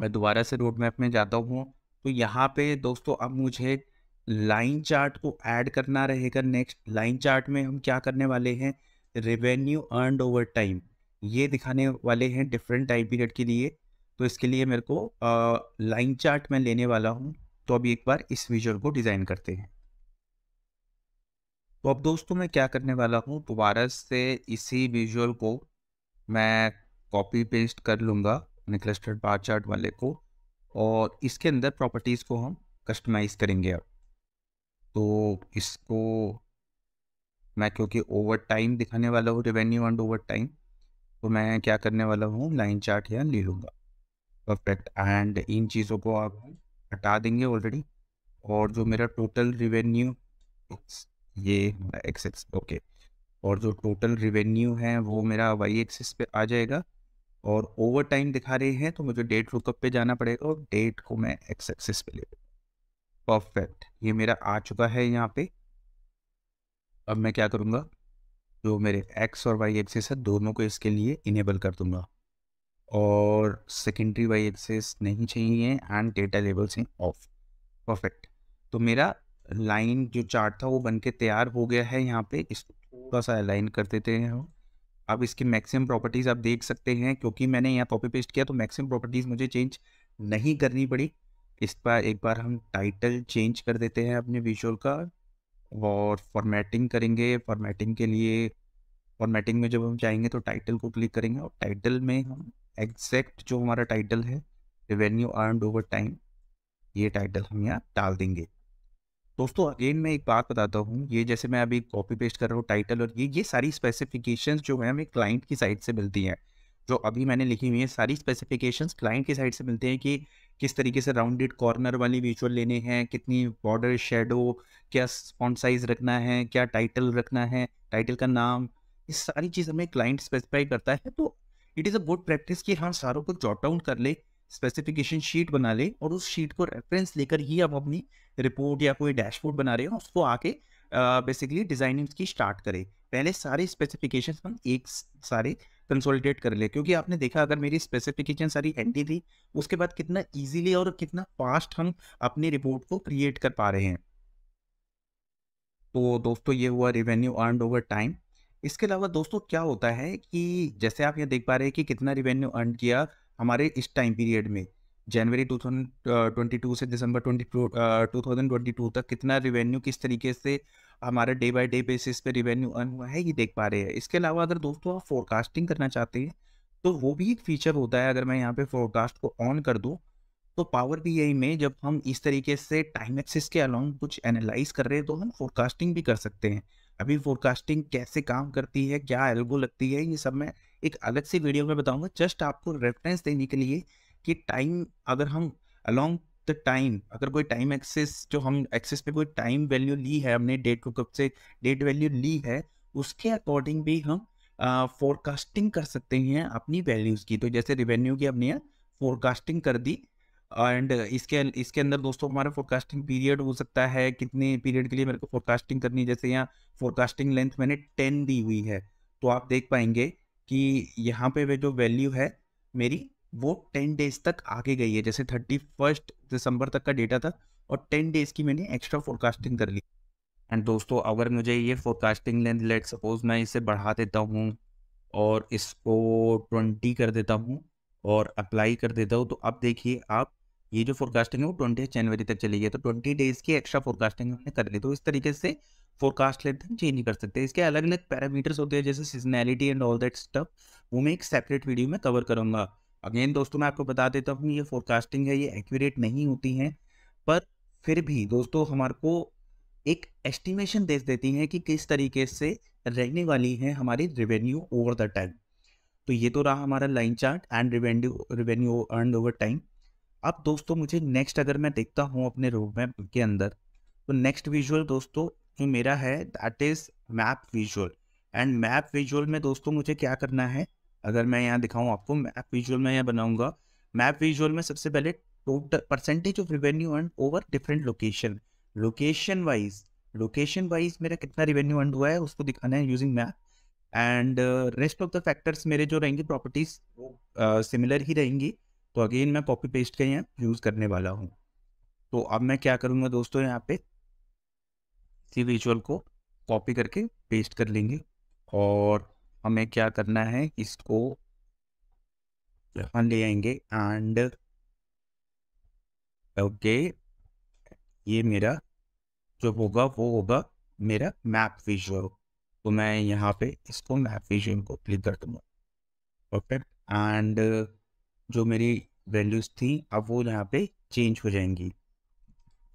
मैं दोबारा से रोड मैप में जाता हूँ तो यहाँ पे दोस्तों अब मुझे लाइन चार्ट को ऐड करना रहेगा नेक्स्ट लाइन चार्ट में हम क्या करने वाले हैं रेवेन्यू अर्न ओवर टाइम ये दिखाने वाले हैं डिफरेंट टाइम पीरियड के लिए तो इसके लिए मेरे को लाइन चार्ट में लेने वाला हूँ तो अब एक बार इस विजुअल को डिज़ाइन करते हैं तो अब दोस्तों मैं क्या करने वाला हूँ दोबारा से इसी विजुअल को मैं कॉपी पेस्ट कर लूँगा अपने क्लस्टर्ड बार चार्ट वाले को और इसके अंदर प्रॉपर्टीज़ को हम कस्टमाइज़ करेंगे अब तो इसको मैं क्योंकि ओवर टाइम दिखाने वाला हूँ रेवेन्यू एंड ओवर टाइम तो मैं क्या करने वाला हूँ लाइन चार्ट यहाँ ले लूँगा परफेक्ट एंड इन चीज़ों को आप हटा देंगे ऑलरेडी और जो मेरा टोटल रिवेन्यू ये एक्स एक्स ओके और जो टोटल रिवेन्यू है वो मेरा वाई एक्सेस पे आ जाएगा और ओवर टाइम दिखा रहे हैं तो मुझे डेट लुकअप पे जाना पड़ेगा और डेट को मैं एक्स एक्सिस पे ले परफेक्ट ये मेरा आ चुका है यहाँ पे अब मैं क्या करूँगा जो मेरे एक्स और वाई एक्सेस है दोनों को इसके लिए इनेबल कर दूँगा और सेकेंडरी वाई एक्सेस नहीं चाहिए एंड डेटा लेवल्स हैं ऑफ परफेक्ट तो मेरा लाइन जो चार्ट था वो बनके तैयार हो गया है यहाँ पे इस थोड़ा सा अलाइन कर देते हैं हम अब इसकी मैक्सिमम प्रॉपर्टीज़ आप देख सकते हैं क्योंकि मैंने यहाँ कॉपी पेस्ट किया तो मैक्सिमम प्रॉपर्टीज़ मुझे चेंज नहीं करनी पड़ी इस पर एक बार हम टाइटल चेंज कर देते हैं अपने विजुअल का और फॉर्मेटिंग करेंगे फॉर्मेटिंग के लिए फॉर्मेटिंग में जब हम जाएंगे तो टाइटल को क्लिक करेंगे और टाइटल में हम एग्जैक्ट जो हमारा टाइटल है रेवेन्यू अर्नड ओवर टाइम ये टाइटल हम यहाँ डाल देंगे दोस्तों अगेन मैं एक बात बताता हूँ ये जैसे मैं अभी कॉपी पेस्ट कर रहा हूँ टाइटल और ये ये सारी स्पेसिफिकेशंस जो है हमें क्लाइंट की साइड से मिलती हैं जो तो अभी मैंने लिखी हुई है सारी स्पेसिफिकेशंस क्लाइंट की साइड से मिलते हैं कि किस तरीके से राउंडेड कॉर्नर वाली विजुअल लेने हैं कितनी बॉर्डर शेडो क्या फॉन्ट साइज रखना है क्या टाइटल रखना है टाइटल का नाम ये सारी चीज़ हमें क्लाइंट स्पेसिफाई करता है तो it is a good practice कि हम हाँ, सारों को जॉट डाउन कर ले स्पेसिफिकेशन शीट बना ले और उस शीट को रेफरेंस लेकर ही आप अपनी रिपोर्ट या कोई डैशबोर्ड बना रहे हो उसको आके बेसिकली डिजाइनिंग की स्टार्ट करें पहले सारे स्पेसिफिकेशन हम एक सारे कंसोलिडेट कर ले क्योंकि आपने देखा अगर मेरी स्पेसिफिकेशन सारी एंटी थी उसके बाद कितना इजीली और कितना फास्ट हम अपनी रिपोर्ट को क्रिएट कर पा रहे हैं तो दोस्तों ये हुआ रिवेन्यू अर्न ओवर टाइम इसके अलावा दोस्तों क्या होता है कि जैसे आप ये देख पा रहे हैं कि कितना रिवेन्यू अर्न किया हमारे इस टाइम पीरियड में जनवरी टू से दिसंबर 2022 तक कितना रिवेन्यू किस तरीके से हमारा डे बाई डे बेसिस पे रिवेन्यू अर्न हुआ है ये देख पा रहे हैं इसके अलावा अगर दोस्तों आप फोरकास्टिंग करना चाहते हैं तो वो भी एक फीचर होता है अगर मैं यहाँ पे फोरकास्ट को ऑन कर दूँ तो पावर बी आई में जब हम इस तरीके से टाइम एक्सिस के अलॉन्ग कुछ एनालाइज कर रहे हैं तो हम फोरकास्टिंग भी कर सकते हैं अभी फोरकास्टिंग कैसे काम करती है क्या एल्गो लगती है ये सब मैं एक अलग से वीडियो में बताऊंगा जस्ट आपको रेफरेंस देने के लिए कि टाइम अगर हम अलॉन्ग द टाइम अगर कोई टाइम एक्सेस जो हम एक्सेस पे कोई टाइम वैल्यू ली है हमने डेट को कब से डेट वैल्यू ली है उसके अकॉर्डिंग भी हम फोरकास्टिंग uh, कर सकते हैं अपनी वैल्यूज़ की तो जैसे रिवेन्यू की हमने फोरकास्टिंग कर दी एंड इसके इसके अंदर दोस्तों हमारा फोरकास्टिंग पीरियड हो सकता है कितने पीरियड के लिए मेरे को फोरकास्टिंग करनी जैसे यहाँ फोरकास्टिंग लेंथ मैंने टेन दी हुई है तो आप देख पाएंगे कि यहाँ पे वे जो वैल्यू है मेरी वो टेन डेज तक आगे गई है जैसे थर्टी फर्स्ट दिसंबर तक का डेटा था और टेन डेज की मैंने एक्स्ट्रा फोरकास्टिंग कर ली एंड दोस्तों अगर मुझे ये फोरकास्टिंग लेंथ लेट सपोज मैं इसे बढ़ा देता हूँ और इसको ट्वेंटी कर देता हूँ और अप्लाई कर देता हूँ तो अब देखिए आप ये जो फोरकास्टिंग है वो ट्वेंटी जनवरी तक चली गई तो ट्वेंटी डेज की एक्स्ट्रा फोरकास्टिंग हमने कर ली तो इस तरीके से फोरकास्ट लेंथ हम चेंज कर सकते हैं इसके अलग अलग पैरामीटर्स होते हैं जैसे seasonality and all that stuff वो मैं एक सेपरेट वीडियो में कवर करूँगा अगेन दोस्तों मैं आपको बता देता हूँ ये फोरकास्टिंग है ये एक्यूरेट नहीं होती हैं पर फिर भी दोस्तों हमारे को एक एस्टिमेशन दे देती हैं कि किस तरीके से रहने वाली है हमारी रेवेन्यू ओवर द टाइम तो ये तो रहा हमारा line chart and revenue revenue earn over time अब दोस्तों मुझे नेक्स्ट अगर मैं देखता हूँ अपने रोड मैप के अंदर तो नेक्स्ट विजुअल दोस्तों जो मेरा है that is map visual and map visual में दोस्तों मुझे क्या करना है अगर मैं यहाँ दिखाऊँ आपको मैप विजुअल में यहाँ बनाऊँगा मैप विजुअल में सबसे पहले total percentage of revenue earn over different location location wise location wise मेरा कितना रिवेन्यू अर्न हुआ है उसको दिखाना है using map and rest of the factors मेरे जो रहेंगे प्रॉपर्टीज सिमिलर uh, ही रहेंगी तो अगेन मैं कॉपी पेस्ट के यहाँ यूज़ करने वाला हूँ तो अब मैं क्या करूँगा दोस्तों यहाँ पे सी विजुअल को कॉपी करके पेस्ट कर लेंगे और हमें क्या करना है इसको ले आएंगे एंड ओके ये मेरा जो होगा वो होगा मेरा मैप विजुअल तो मैं यहाँ पे इसको मैप विजुअल को क्लिक कर दूंगा परफेक्ट एंड जो मेरी वैल्यूज़ थी अब वो यहाँ पे चेंज हो जाएंगी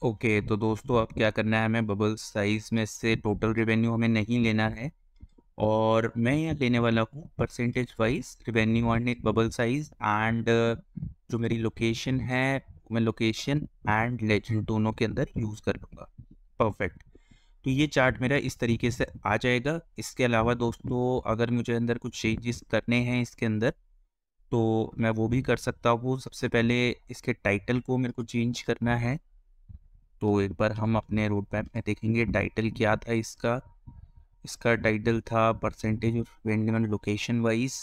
ओके okay, तो दोस्तों अब क्या करना है हमें बबल साइज़ में से टोटल रेवेन्यू हमें नहीं लेना है और मैं यहाँ लेने वाला हूँ परसेंटेज वाइज रिवेन्यू ऑन एक बबल साइज एंड जो मेरी लोकेशन है मैं लोकेशन एंड लेजेंड दोनों के अंदर यूज़ कर लूँगा परफेक्ट तो ये चार्ट मेरा इस तरीके से आ जाएगा इसके अलावा दोस्तों अगर मुझे अंदर कुछ चेंजेस करने हैं इसके अंदर तो मैं वो भी कर सकता हूँ सबसे पहले इसके टाइटल को मेरे को चेंज करना है तो एक बार हम अपने रोड मैप में देखेंगे टाइटल क्या था इसका इसका टाइटल था percentage of vending on location wise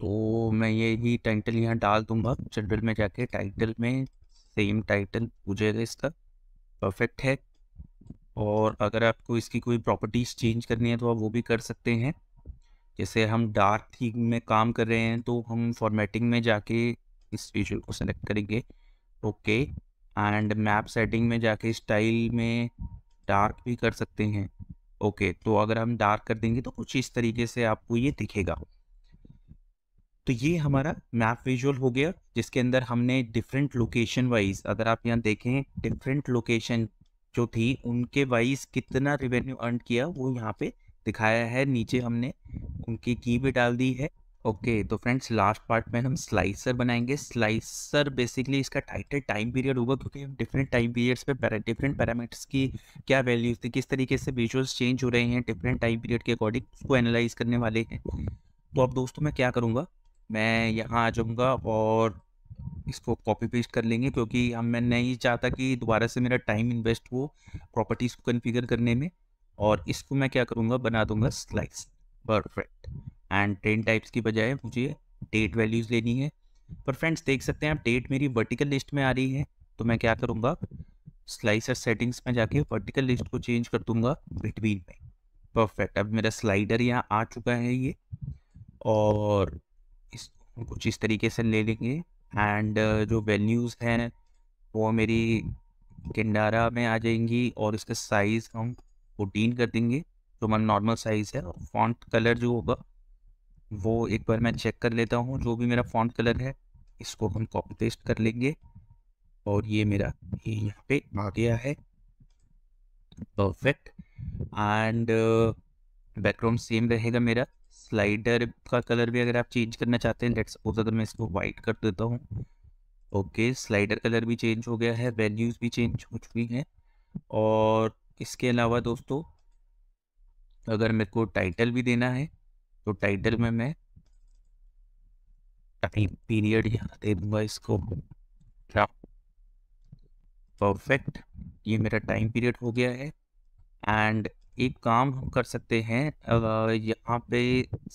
तो मैं ये ही टाइटल यहाँ डाल दूंगा जनरल में जाके टाइटल में सेम टाइटल पूछेगा इसका परफेक्ट है और अगर आपको इसकी कोई प्रॉपर्टीज़ चेंज करनी है तो आप वो भी कर सकते हैं जैसे हम डार्क थीम में काम कर रहे हैं तो हम फॉर्मेटिंग में जाके इस विजुअल को सेलेक्ट करेंगे ओके एंड मैप सेटिंग में जाके स्टाइल में डार्क भी कर सकते हैं ओके तो अगर हम डार्क कर देंगे तो कुछ इस तरीके से आपको ये दिखेगा तो ये हमारा मैप विजुअल हो गया जिसके अंदर हमने डिफरेंट लोकेशन वाइज अगर आप यहाँ देखें डिफरेंट लोकेशन जो थी उनके वाइज कितना रिवेन्यू अर्न किया वो यहाँ पे दिखाया है नीचे हमने उनकी की भी डाल दी है ओके okay, तो फ्रेंड्स लास्ट पार्ट में हम स्लाइसर बनाएंगे स्लाइसर बेसिकली इसका टाइटल टाइम पीरियड होगा क्योंकि हम डिफरेंट टाइम पीरियड्स पे डिफरेंट पैरामीटर्स की क्या वैल्यूज थी किस तरीके से विजुअल्स चेंज हो रहे हैं डिफरेंट टाइम पीरियड के अकॉर्डिंग उसको एनालाइज करने वाले हैं तो अब दोस्तों मैं क्या करूँगा मैं यहाँ आ जाऊँगा और इसको कॉपी पेस्ट कर लेंगे क्योंकि हम मैं नहीं चाहता कि दोबारा से मेरा टाइम इन्वेस्ट हो प्रॉपर्टीज़ को कन्फिगर करने में और इसको मैं क्या करूँगा बना दूँगा slice perfect and train types की बजाय मुझे डेट वैल्यूज़ लेनी है पर फ्रेंड्स देख सकते हैं आप डेट मेरी वर्टिकल लिस्ट में आ रही है तो मैं क्या करूँगा स्लाइसर सेटिंग्स में जाके वर्टिकल लिस्ट को चेंज कर दूंगा बिटवीन में परफेक्ट अब मेरा स्लाइडर यहाँ आ चुका है ये और इस कुछ इस तरीके से ले लेंगे एंड uh, जो वैल्यूज़ हैं वो मेरी किंडारा में आ जाएंगी और इसका साइज़ हम फोटीन कर देंगे जो हमारा नॉर्मल साइज़ है और फॉन्ट कलर जो होगा वो एक बार मैं चेक कर लेता हूँ जो भी मेरा फॉन्ट कलर है इसको हम कॉपी पेस्ट कर लेंगे और ये मेरा ये यहाँ पे आ गया है परफेक्ट एंड बैकग्राउंड सेम रहेगा मेरा स्लाइडर का कलर भी अगर आप चेंज करना चाहते हैं लेट्स सपोज अगर मैं इसको वाइट कर देता हूँ ओके स्लाइडर कलर भी चेंज हो गया है वैल्यूज़ भी चेंज हो चुकी हैं और इसके अलावा दोस्तों अगर मेरे को टाइटल भी देना है तो टाइटल में मैं टाइम पीरियड यहाँ दे दूंगा इसको परफेक्ट ये मेरा टाइम पीरियड हो गया है एंड एक काम हम कर सकते हैं यहाँ पे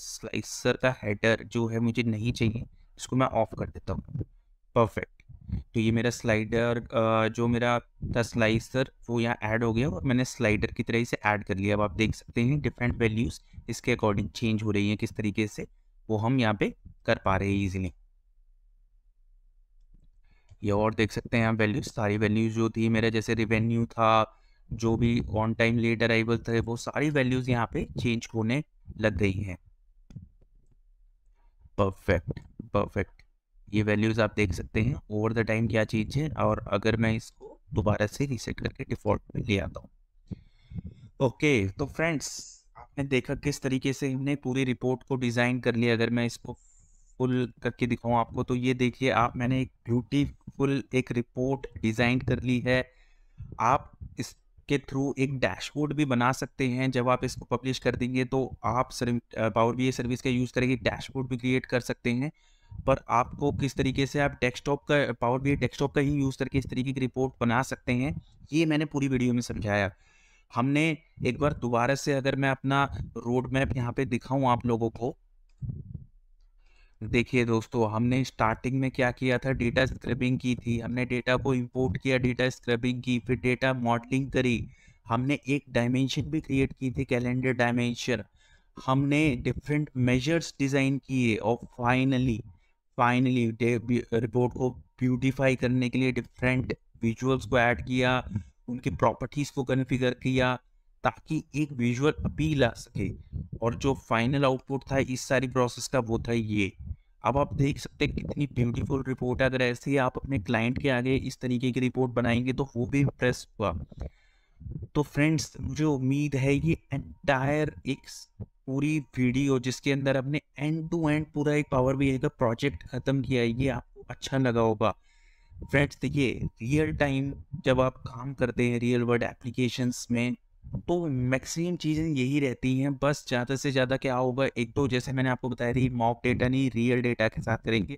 स्लाइसर का हेडर जो है मुझे नहीं चाहिए इसको मैं ऑफ कर देता हूँ परफेक्ट तो ये मेरा स्लाइडर जो मेरा था स्लाइसर वो यहाँ ऐड हो गया और मैंने स्लाइडर की तरह इसे ऐड कर लिया अब आप देख सकते हैं डिफरेंट वैल्यूज़ इसके अकॉर्डिंग चेंज हो रही हैं किस तरीके से वो हम यहाँ पे कर पा रहे हैं ईजिली ये और देख सकते हैं यहाँ वैल्यूज सारी वैल्यूज जो थी मेरा जैसे रिवेन्यू था जो भी ऑन टाइम लेट अराइवल थे वो सारी वैल्यूज यहाँ पे चेंज होने लग गई हैं परफेक्ट परफेक्ट ये वैल्यूज आप देख सकते हैं ओवर द टाइम क्या चीज है और अगर मैं इसको दोबारा से रिसेट करके डिफॉल्ट में ले आता हूँ ओके तो फ्रेंड्स आपने देखा किस तरीके से हमने पूरी रिपोर्ट को डिज़ाइन कर लिया अगर मैं इसको फुल करके दिखाऊँ आपको तो ये देखिए आप मैंने एक ब्यूटीफुल एक रिपोर्ट डिज़ाइन कर ली है आप इसके थ्रू एक डैशबोर्ड भी बना सकते हैं जब आप इसको पब्लिश कर देंगे तो आप पावर बी सर्विस का यूज़ करके डैशबोर्ड भी क्रिएट कर सकते हैं पर आपको किस तरीके से आप डेस्कटॉप का पावर बी डेस्कटॉप का ही यूज़ करके इस तरीके की रिपोर्ट बना सकते हैं ये मैंने पूरी वीडियो में समझाया हमने एक बार दोबारा से अगर मैं अपना रोड मैप यहाँ पे दिखाऊँ आप लोगों को देखिए दोस्तों हमने स्टार्टिंग में क्या किया था डेटा स्क्रबिंग की थी हमने डेटा को इंपोर्ट किया डेटा स्क्रबिंग की फिर डेटा मॉडलिंग करी हमने एक डायमेंशन भी क्रिएट की थी कैलेंडर डायमेंशन हमने डिफरेंट मेजर्स डिज़ाइन किए और फाइनली फाइनली रिपोर्ट को ब्यूटिफाई करने के लिए डिफरेंट विजुअल्स को ऐड किया उनकी प्रॉपर्टीज को कन्फिगर किया ताकि एक विजुअल अपील आ सके और जो फाइनल आउटपुट था इस सारी प्रोसेस का वो था ये अब आप देख सकते हैं कितनी ब्यूटीफुल रिपोर्ट है अगर ऐसे ही आप अपने क्लाइंट के आगे इस तरीके की रिपोर्ट बनाएंगे तो वो भी इम्प्रेस हुआ तो फ्रेंड्स मुझे उम्मीद है ये एंटायर एक पूरी वीडियो जिसके अंदर आपने एंड टू एंड पूरा एक पावर भी का प्रोजेक्ट ख़त्म किया है ये आपको अच्छा लगा होगा फ्रेंड्स देखिए रियल टाइम जब आप काम करते हैं रियल वर्ल्ड एप्लीकेशंस में तो मैक्सिमम चीज़ें यही रहती हैं बस ज़्यादा से ज़्यादा क्या होगा एक तो जैसे मैंने आपको बताया थी मॉक डेटा नहीं रियल डेटा के साथ करेंगे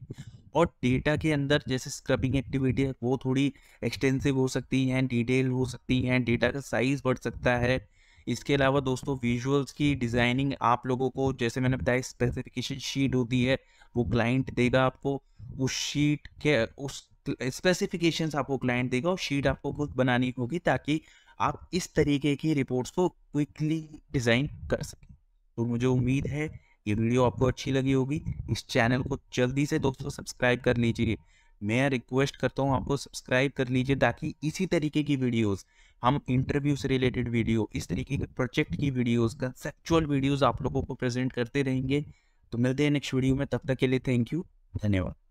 और डेटा के अंदर जैसे स्क्रबिंग एक्टिविटी है वो थोड़ी एक्सटेंसिव हो सकती हैं डिटेल हो सकती हैं डेटा का साइज़ बढ़ सकता है इसके अलावा दोस्तों विजुअल्स की डिज़ाइनिंग आप लोगों को जैसे मैंने बताया स्पेसिफिकेशन शीट होती है वो क्लाइंट देगा आपको उस शीट के उस स्पेसिफिकेशन आपको क्लाइंट देगा और शीट आपको खुद बनानी होगी ताकि आप इस तरीके की रिपोर्ट्स को क्विकली डिज़ाइन कर सकें तो मुझे उम्मीद है ये वीडियो आपको अच्छी लगी होगी इस चैनल को जल्दी से दोस्तों सब्सक्राइब कर लीजिए मैं रिक्वेस्ट करता हूँ आपको सब्सक्राइब कर लीजिए ताकि इसी तरीके की वीडियोज हम इंटरव्यू से रिलेटेड वीडियो इस तरीके के प्रोजेक्ट की का कंसेप्चुअल वीडियोज़ आप लोगों को प्रेजेंट करते रहेंगे तो मिलते हैं नेक्स्ट वीडियो में तब तक के लिए थैंक यू धन्यवाद